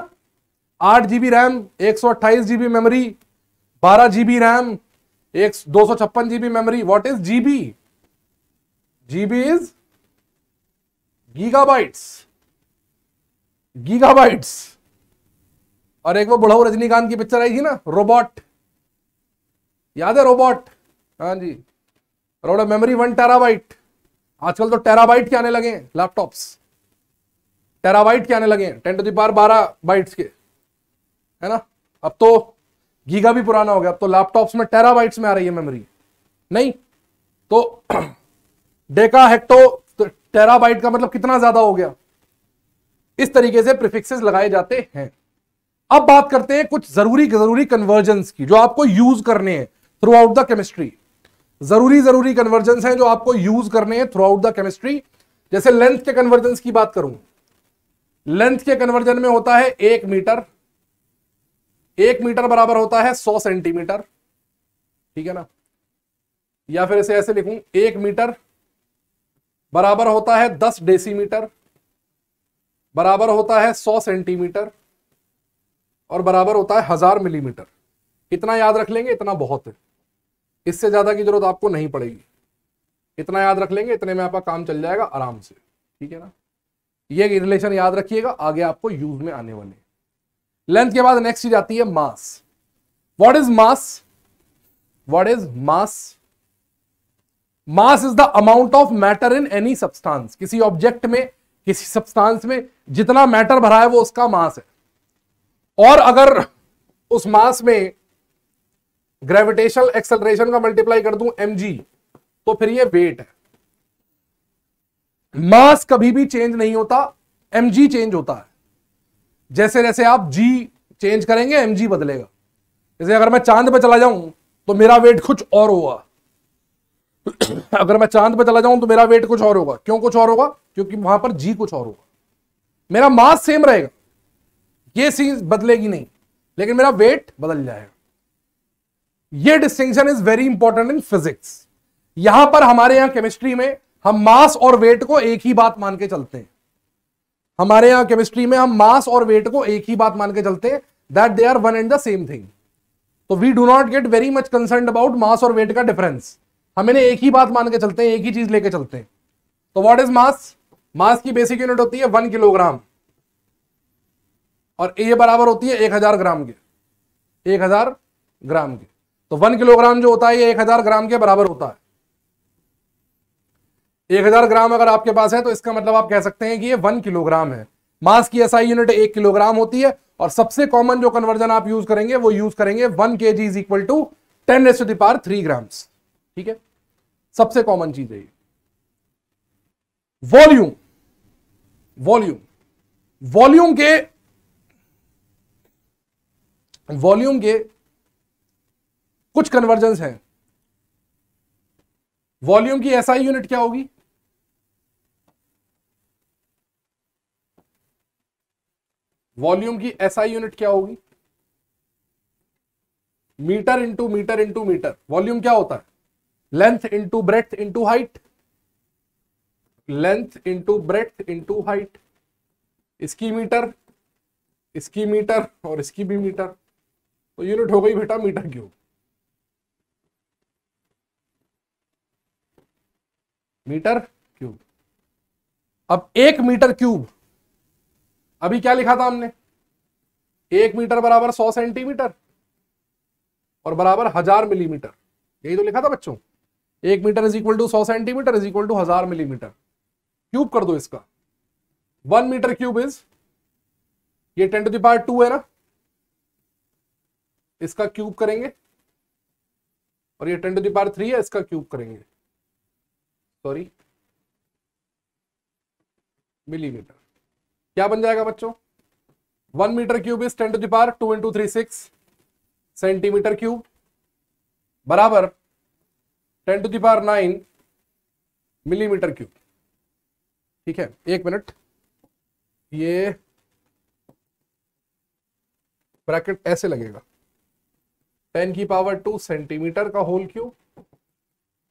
आठ जीबी रैम एक सौ अट्ठाईस जीबी मेमोरी बारह जीबी रैम एक दो सौ छप्पन GB memory what is GB GB is gigabytes gigabytes और एक वो बुढ़ाऊ रजनीकांत की पिक्चर आई थी ना रोबोट याद है रोबोट हाँ जी रोड मेमोरी वन टेराबाइट आजकल तो टेराबाइट के आने लगे लैपटॉप लैपटॉप्स टेराबाइट के आने लगे टेन टू पार बारह बाइट्स के है ना अब तो गीगा भी पुराना हो गया अब तो लैपटॉप्स में टेराबाइट्स में आ रही है मेमोरी नहीं तो <clears throat> डेका हेक्टो तो टेराबाइट का मतलब कितना ज्यादा हो गया इस तरीके से प्रिफिक्सेस लगाए जाते हैं अब बात करते हैं कुछ जरूरी जरूरी कन्वर्जेंस की जो आपको यूज करने हैं थ्रू आउट द केमिस्ट्री जरूरी जरूरी कन्वर्जेंस हैं जो आपको यूज करने हैं थ्रू आउट द केमिस्ट्री जैसे लेंथ के कन्वर्जेंस की बात करूं लेंथ के कन्वर्जन में होता है एक मीटर एक मीटर बराबर होता है सौ सेंटीमीटर ठीक है ना या फिर इसे ऐसे लिखूं एक मीटर बराबर होता है दस डेसीमीटर बराबर होता है सौ सेंटीमीटर और बराबर होता है हजार मिलीमीटर इतना याद रख लेंगे इतना बहुत है इससे ज्यादा की जरूरत आपको नहीं पड़ेगी इतना याद रख लेंगे इतने में आपका काम चल जाएगा आराम से ठीक है ना ये रिलेशन याद रखिएगा आगे आपको यूज में आने वाले लेंथ के बाद नेक्स्ट चीज आती है mass what is mass what is mass mass is the amount of matter in any substance किसी ऑब्जेक्ट में किसी सब्सटेंस में जितना मैटर भरा है वो उसका मास है और अगर उस मास में ग्रेविटेशनल एक्सेलरेशन का मल्टीप्लाई कर दूं एम तो फिर ये वेट है मास कभी भी चेंज नहीं होता एम चेंज होता है जैसे जैसे आप जी चेंज करेंगे एम जी बदलेगा जैसे अगर मैं चांद पर चला जाऊं तो मेरा वेट कुछ और होगा <coughs> अगर मैं चांद पर चला जाऊं तो मेरा वेट कुछ और होगा क्यों कुछ और होगा क्योंकि वहां पर जी कुछ और होगा मेरा मास सेम रहेगा ये चीज बदलेगी नहीं लेकिन मेरा वेट बदल जाएगा ये distinction is very important in physics यहां पर हमारे यहां केमिस्ट्री में हम मास और वेट को एक ही बात मान के चलते हैं हमारे यहाँ केमिस्ट्री में हम मास और वेट को एक ही बात मान के चलते हैं that they are one and the same thing तो we do not get very much concern about mass और वेट का डिफरेंस हम इन्हें एक ही बात मान के चलते हैं एक ही चीज लेके चलते हैं तो वॉट इज मास मास की बेसिक यूनिट होती है वन किलोग्राम और ए बराबर होती है एक हजार ग्राम के एक हजार ग्राम के तो वन किलोग्राम जो होता है ये एक हजार ग्राम के बराबर होता है एक हजार ग्राम अगर आपके पास है तो इसका मतलब आप कह सकते हैं कि ये वन किलोग्राम है मास की एसआई यूनिट एक किलोग्राम होती है और सबसे कॉमन जो कन्वर्जन आप यूज करेंगे वो यूज करेंगे one K G is equal to ten एस टू दार थ्री ग्राम्स ठीक है सबसे कॉमन चीज है ये वॉल्यूम वॉल्यूम वॉल्यूम के वॉल्यूम के कुछ कन्वर्जन हैं वॉल्यूम की एसआई यूनिट क्या होगी वॉल्यूम की एसआई यूनिट क्या होगी metre into metre into metre volume क्या होता है length into breadth into height length into breadth into height इसकी मीटर इसकी मीटर और इसकी भी मीटर तो यूनिट हो गई बेटा मीटर क्यूब मीटर क्यूब अब एक मीटर क्यूब अभी क्या लिखा था हमने एक मीटर बराबर सौ सेंटीमीटर और बराबर हजार मिलीमीटर यही तो लिखा था बच्चों एक मीटर इज इक्वल टू सौ सेंटीमीटर इज इक्वल टू हजार मिलीमीटर क्यूब कर दो इसका वन मीटर क्यूब इज ये टेन टू दार्ट टू है ना इसका क्यूब करेंगे और ये टेन टू दार्ट थ्री है इसका क्यूब करेंगे सॉरी मिलीमीटर क्या बन जाएगा बच्चों one metre cube is ten to the power two into three six centimetre cube बराबर ten to the power nine millimetre cube ठीक है एक मिनट ये ब्रैकेट ऐसे लगेगा टेन की पावर टू सेंटीमीटर का होल क्यूब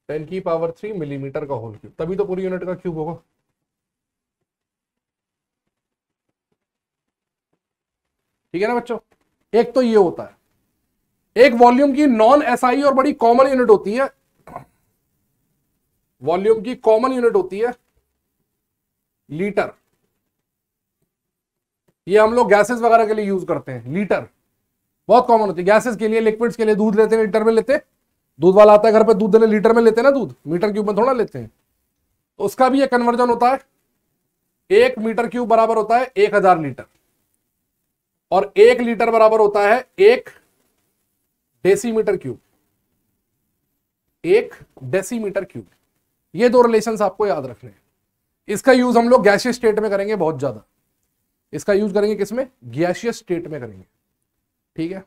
टेन की पावर थ्री मिलीमीटर का होल क्यूब तभी तो पूरी यूनिट का क्यूब होगा ठीक है ना बच्चों एक तो ये होता है एक वॉल्यूम की नॉन एसआई और बड़ी कॉमन यूनिट होती है वॉल्यूम की कॉमन यूनिट होती है लीटर ये हम लोग गैसेस वगैरह के लिए यूज करते हैं लीटर बहुत कॉमन होती है गैसेस के लिए लिक्विड्स के लिए दूध लेते हैं लीटर में लेते हैं दूध वाला आता है घर पे दूध देने लीटर में लेते हैं ना दूध मीटर क्यूब में थोड़ा लेते हैं तो उसका भी ये कन्वर्जन होता है एक मीटर क्यूब बराबर होता है एक हजार लीटर और एक लीटर बराबर होता है एक डेसीमीटर क्यूब एक डेसीमीटर क्यूब ये दो रिलेशन आपको याद रखने हैं इसका यूज हम लोग गैशियस स्टेट में करेंगे बहुत ज्यादा इसका यूज करेंगे किसमें गैशियस स्टेट में करेंगे ठीक है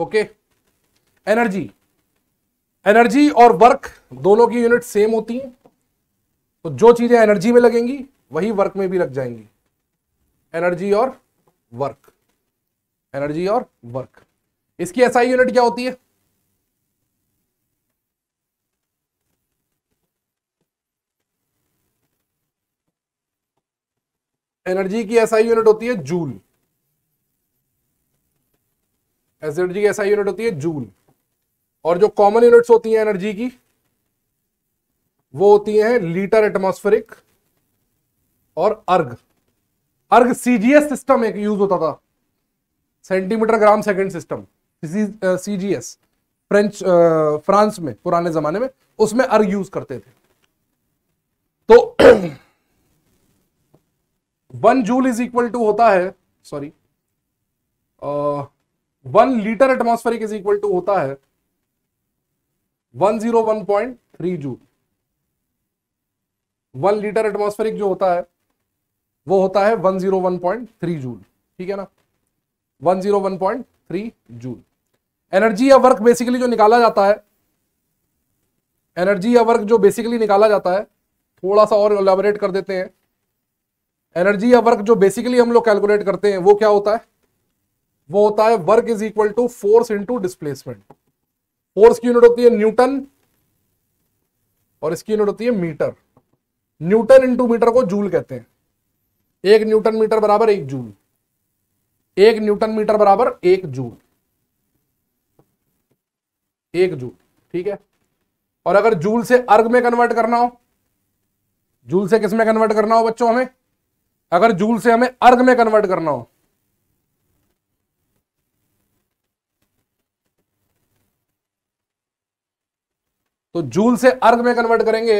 ओके एनर्जी एनर्जी और वर्क दोनों की यूनिट सेम होती हैं तो जो चीजें एनर्जी में लगेंगी वही वर्क में भी लग जाएंगी एनर्जी और वर्क एनर्जी और वर्क इसकी एसआई यूनिट क्या होती है एनर्जी की एसआई यूनिट होती है जूल एनर्जी की एसआई यूनिट होती है जूल और जो कॉमन यूनिट्स होती हैं एनर्जी की वो होती हैं लीटर एटमॉस्फेरिक और अर्ग अर्ग सीजीएस सिस्टम एक यूज होता था centimetre gram second system CGS French France में पुराने जमाने में उसमें अर्ग यूज करते थे तो one joule is equal to होता है sorry one litre atmospheric is equal to होता है 101.3 जूल वन लीटर एटमॉस्फेरिक जो होता है वो होता है 101.3 जूल ठीक है ना 101.3 जूल एनर्जी या वर्क बेसिकली जो निकाला जाता है एनर्जी या वर्क जो बेसिकली निकाला जाता है थोड़ा सा और एलाबोरेट कर देते हैं एनर्जी या वर्क जो बेसिकली हम लोग कैलकुलेट करते हैं वो क्या होता है वो होता है work is equal to force into displacement force की यूनिट होती है न्यूटन और इसकी यूनिट होती है मीटर न्यूटन इंटू मीटर को जूल कहते हैं एक न्यूटन मीटर बराबर एक जूल एक न्यूटन मीटर बराबर एक जूल एक जूल ठीक है और अगर जूल से अर्ग में कन्वर्ट करना हो जूल से किस में कन्वर्ट करना हो बच्चों हमें अगर जूल से हमें अर्ग में कन्वर्ट करना हो तो जूल से अर्घ में कन्वर्ट करेंगे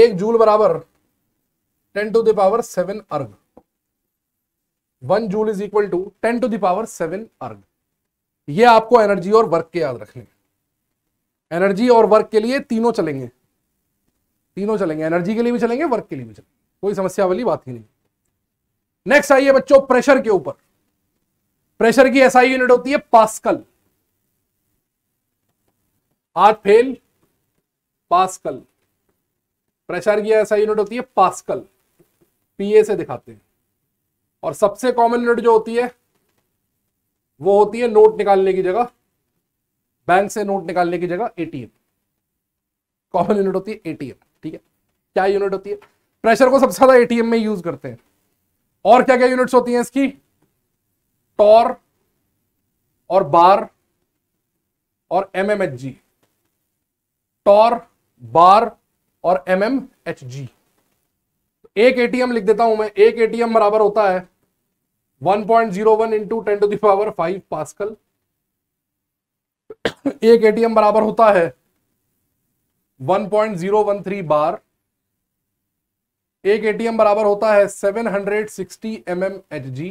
एक जूल बराबर ten to the power seven erg one joule is equal to ten to the power seven erg ये आपको एनर्जी और वर्क के याद रखने एनर्जी और वर्क के लिए तीनों चलेंगे तीनों चलेंगे एनर्जी के लिए भी चलेंगे वर्क के लिए भी चलेंगे कोई समस्या वाली बात ही नहीं नेक्स्ट आइए बच्चों प्रेशर के ऊपर प्रेशर की ऐसा यूनिट होती है pascal heart fail pascal pressure की ऐसा यूनिट होती है पास्कल पीए से दिखाते हैं और सबसे कॉमन यूनिट जो होती है वो होती है नोट निकालने की जगह बैंक से नोट निकालने की जगह एटीएम कॉमन यूनिट होती है एटीएम ठीक है क्या यूनिट होती है प्रेशर को सबसे ज्यादा एटीएम में यूज करते हैं और क्या क्या यूनिट्स होती हैं इसकी टॉर और बार और एमएमएचजी एम टॉर बार और एम एम एच जी एक एटीएम लिख देता हूं मैं एक एटीएम बराबर होता है 1.01 point zero one into ten to the power five pascal एक एटीएम बराबर होता है 1.013 point zero one three bar एक एटीएम बराबर होता है 760 hundred sixty M M H G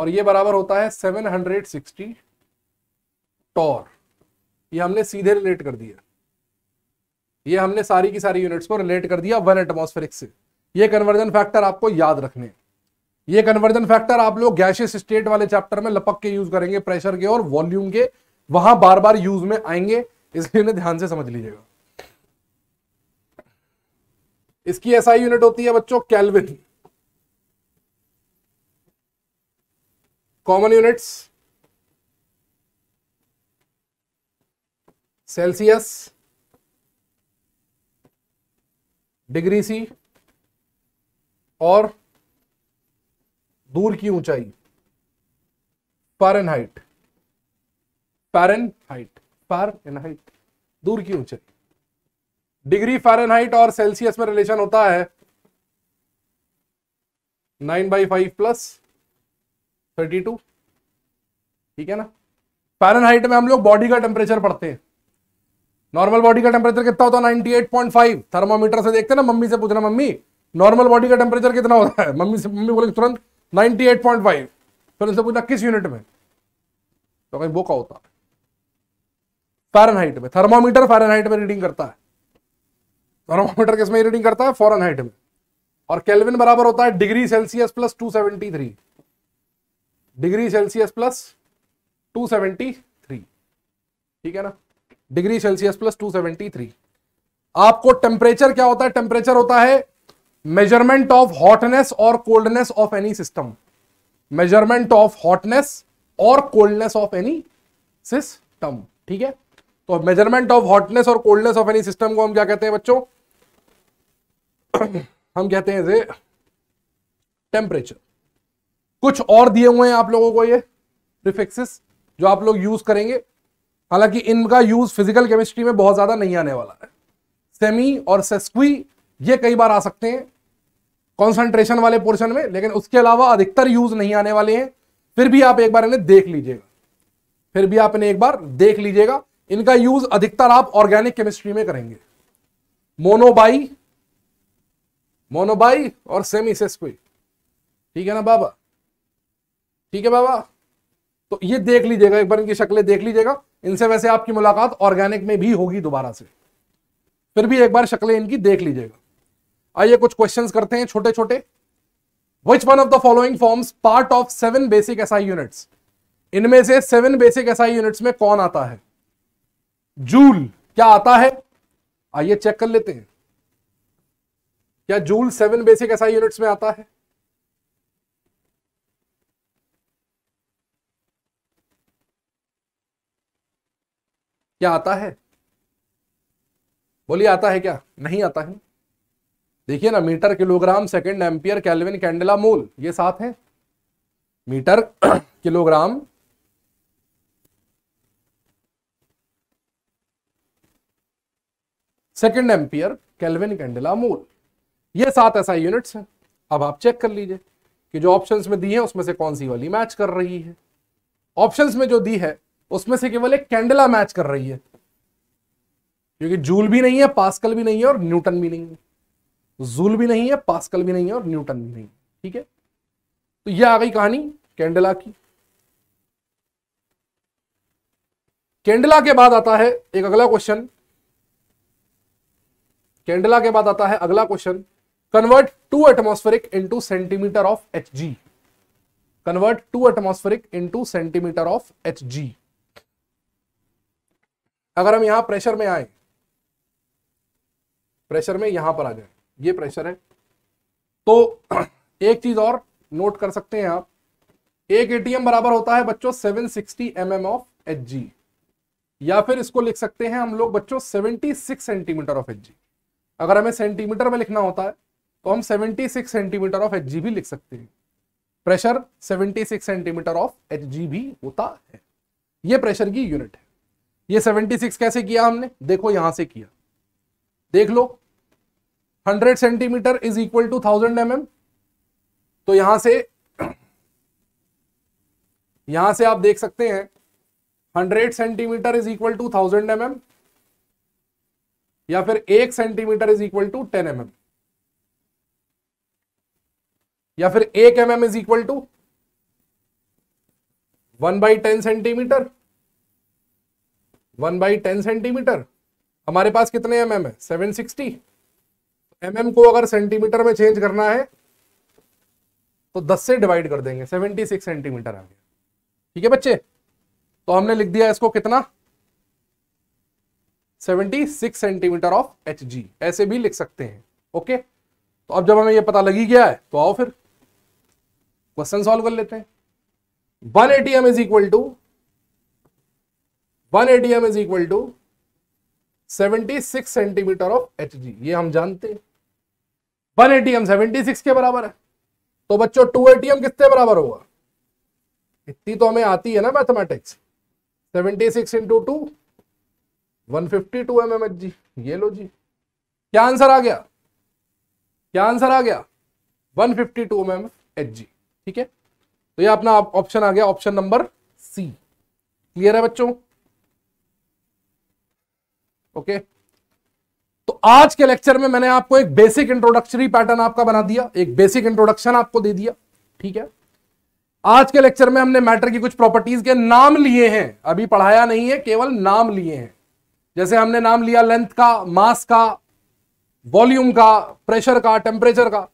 और ये बराबर होता है 760 हंड्रेड सिक्सटी टॉर ये हमने सीधे रिलेट कर दिया ये हमने सारी की सारी यूनिट्स को रिलेट कर दिया वन एटमोस्फेरिक से ये कन्वर्जन फैक्टर आपको याद रखने ये कन्वर्जन फैक्टर आप लोग गैशियस स्टेट वाले चैप्टर में लपक के यूज करेंगे प्रेशर के और वॉल्यूम के वहां बार बार यूज में आएंगे इसलिए ध्यान से समझ लीजिएगा इसकी एसआई यूनिट होती है बच्चों kelvin common units celsius degree C और दूर की ऊंचाई फारेनहाइट फारेनहाइट फारेनहाइट दूर की ऊंचाई डिग्री फारेनहाइट और सेल्सियस में रिलेशन होता है nine by five plus thirty two ठीक है ना फारेनहाइट में हम लोग बॉडी का टेम्परेचर पढ़ते हैं नॉर्मल बॉडी का टेम्परेचर कितना होता है 98.5 थर्मामीटर से देखते ना मम्मी से पूछना मम्मी नॉर्मल बॉडी का टेम्परेचर कितना होता है मम्मी से मम्मी बोले तुरंत 98.5 फिर उनसे पूछना किस यूनिट में तो कहीं वो का होता फारेनहाइट में थर्मामीटर फारेनहाइट में रीडिंग करता है थर्मामीटर किस में रीडिंग करता है फॉरनहाइट में और केल्विन बराबर होता है degree celsius plus 273 degree celsius plus 273 ठीक है ना डिग्री सेल्सियस प्लस 273 आपको टेम्परेचर क्या होता है टेम्परेचर होता है मेजरमेंट ऑफ हॉटनेस और coldness of any system measurement of hotness और कोल्डनेस ऑफ एनी सिस्टम ठीक है तो मेजरमेंट ऑफ हॉटनेस और कोल्डनेस ऑफ एनी सिस्टम को हम क्या कहते हैं बच्चों <coughs> हम कहते हैं टेम्परेचर कुछ और दिए हुए हैं आप लोगों को ये प्रिफिक्सिस जो आप लोग यूज करेंगे हालांकि इनका यूज फिजिकल केमिस्ट्री में बहुत ज्यादा नहीं आने वाला है सेमी और सेस्क्वी ये कई बार आ सकते हैं कॉन्सेंट्रेशन वाले पोर्शन में लेकिन उसके अलावा अधिकतर यूज नहीं आने वाले हैं फिर भी आप एक बार इन्हें देख लीजिएगा फिर भी आप इन्हें एक बार देख लीजिएगा इनका यूज अधिकतर आप ऑर्गेनिक केमिस्ट्री में करेंगे मोनोबाई मोनोबाई और सेमी सेस्क्वी ठीक है ना बाबा ठीक है बाबा तो ये देख लीजिएगा एक बार इनकी शक्लें देख लीजिएगा इनसे वैसे आपकी मुलाकात ऑर्गेनिक में भी होगी दोबारा से फिर भी एक बार शक्लें इनकी देख लीजिएगा आइए कुछ क्वेश्चंस करते हैं छोटे छोटे which one of the following forms part of seven basic SI units इनमें से सेवन बेसिक एसआई यूनिट्स में कौन आता है जूल क्या आता है आइए चेक कर लेते हैं क्या joule seven basic SI units में आता है क्या आता है बोलिए आता है क्या नहीं आता है देखिए ना metre kilogram second ampere kelvin candela mole ये साथ है metre <clears throat> kilogram second ampere kelvin candela mole ये सात ऐसा यूनिट्स है अब आप चेक कर लीजिए कि जो ऑप्शंस में दी है उसमें से कौन सी वाली मैच कर रही है ऑप्शंस में जो दी है उसमें से केवल एक कैंडला मैच कर रही है क्योंकि जूल भी नहीं है पास्कल भी नहीं है और न्यूटन भी नहीं है जूल भी नहीं है पास्कल भी नहीं है और न्यूटन भी नहीं है ठीक है तो यह आ गई कहानी कैंडला की कैंडला के बाद आता है एक अगला क्वेश्चन कैंडला के बाद आता है अगला question convert to atmospheric into centimetre of H G convert to atmospheric into centimetre of H G अगर हम यहां प्रेशर में आए प्रेशर में यहां पर आ जाए ये प्रेशर है तो <clears throat> एक चीज और नोट कर सकते हैं आप एक एटीएम बराबर होता है बच्चों 760 सिक्सटी mm ऑफ एच या फिर इसको लिख सकते हैं हम लोग बच्चों 76 सेंटीमीटर ऑफ एच अगर हमें सेंटीमीटर में लिखना होता है तो हम 76 सेंटीमीटर ऑफ एच भी लिख सकते हैं प्रेशर 76 सेंटीमीटर ऑफ एच भी होता है ये प्रेशर की यूनिट है ये 76 कैसे किया हमने देखो यहां से किया देख लो 100 centimetre is equal to 1000 M तो यहां से यहां से आप देख सकते हैं 100 centimetre is equal to 1000 M या फिर एक centimetre is equal to 10 M या फिर एक M M is equal to one by ten centimetre one by ten centimetre हमारे पास कितने एम एम है सेवन सिक्सटी एम एम को अगर सेंटीमीटर में चेंज करना है तो दस से डिवाइड कर देंगे सेवेंटी सिक्स सेंटीमीटर आ गया ठीक है बच्चे तो हमने लिख दिया इसको कितना seventy six centimetre of H G ऐसे भी लिख सकते हैं ओके तो अब जब हमें ये पता लगी गया है तो आओ फिर क्वेश्चन सॉल्व कर लेते हैं one ATM is equal to one A D M is equal to seventy six centimetre of H G ये हम जानते हैं one A M seventy six के बराबर है तो बच्चों टू ए एम किसके बराबर होगा इतनी तो हमें आती है ना mathematics seventy six into two one fifty two M M H G ये लो जी क्या आंसर आ गया क्या आंसर आ गया one fifty two M M H G ठीक है तो ये अपना ऑप्शन आ गया ऑप्शन नंबर सी क्लियर है बच्चों ओके तो आज के लेक्चर में मैंने आपको एक बेसिक इंट्रोडक्शनरी पैटर्न आपका बना दिया एक बेसिक इंट्रोडक्शन आपको दे दिया ठीक है आज के लेक्चर में हमने मैटर की कुछ प्रॉपर्टीज के नाम लिए हैं अभी पढ़ाया नहीं है केवल नाम लिए हैं जैसे हमने नाम लिया लेंथ का मास का वॉल्यूम का प्रेशर का टेम्परेचर का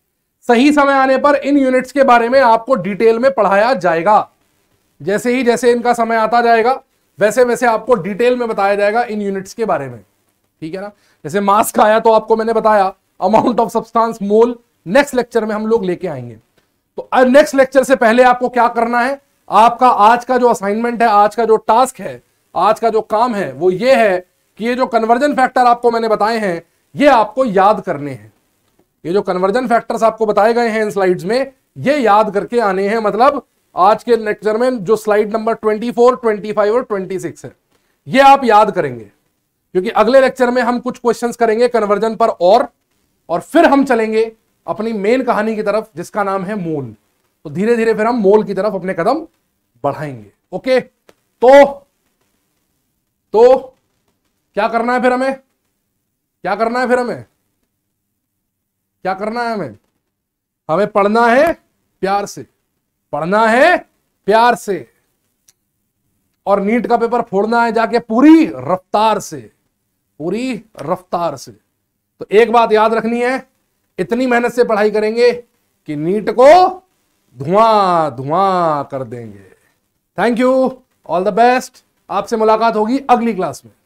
सही समय आने पर इन यूनिट्स के बारे में आपको डिटेल में पढ़ाया जाएगा जैसे ही जैसे इनका समय आता जाएगा वैसे वैसे आपको डिटेल में बताया जाएगा इन यूनिट्स के बारे में ठीक है ना जैसे मास का आया तो आपको मैंने बताया amount of substance mole next lecture में हम लोग लेके आएंगे तो नेक्स्ट लेक्चर से पहले आपको क्या करना है आपका आज का जो असाइनमेंट है आज का जो टास्क है आज का जो काम है वो ये है कि ये जो कन्वर्जन फैक्टर आपको मैंने बताए हैं ये आपको याद करने हैं ये जो कन्वर्जन फैक्टर्स आपको बताए गए हैं इन स्लाइड्स में ये याद करके आने हैं मतलब आज के लेक्चर में जो स्लाइड नंबर 24, 25 और 26 है ये आप याद करेंगे क्योंकि अगले लेक्चर में हम कुछ क्वेश्चंस करेंगे कन्वर्जन पर और और फिर हम चलेंगे अपनी मेन कहानी की तरफ जिसका नाम है मोल तो धीरे धीरे फिर हम मोल की तरफ अपने कदम बढ़ाएंगे ओके तो तो क्या करना है फिर हमें क्या करना है फिर हमें क्या करना है हमें हमें पढ़ना है प्यार से पढ़ना है प्यार से और नीट का पेपर फोड़ना है जाके पूरी रफ्तार से पूरी रफ्तार से तो एक बात याद रखनी है इतनी मेहनत से पढ़ाई करेंगे कि नीट को धुआं धुआं कर देंगे thank you all the best आपसे मुलाकात होगी अगली क्लास में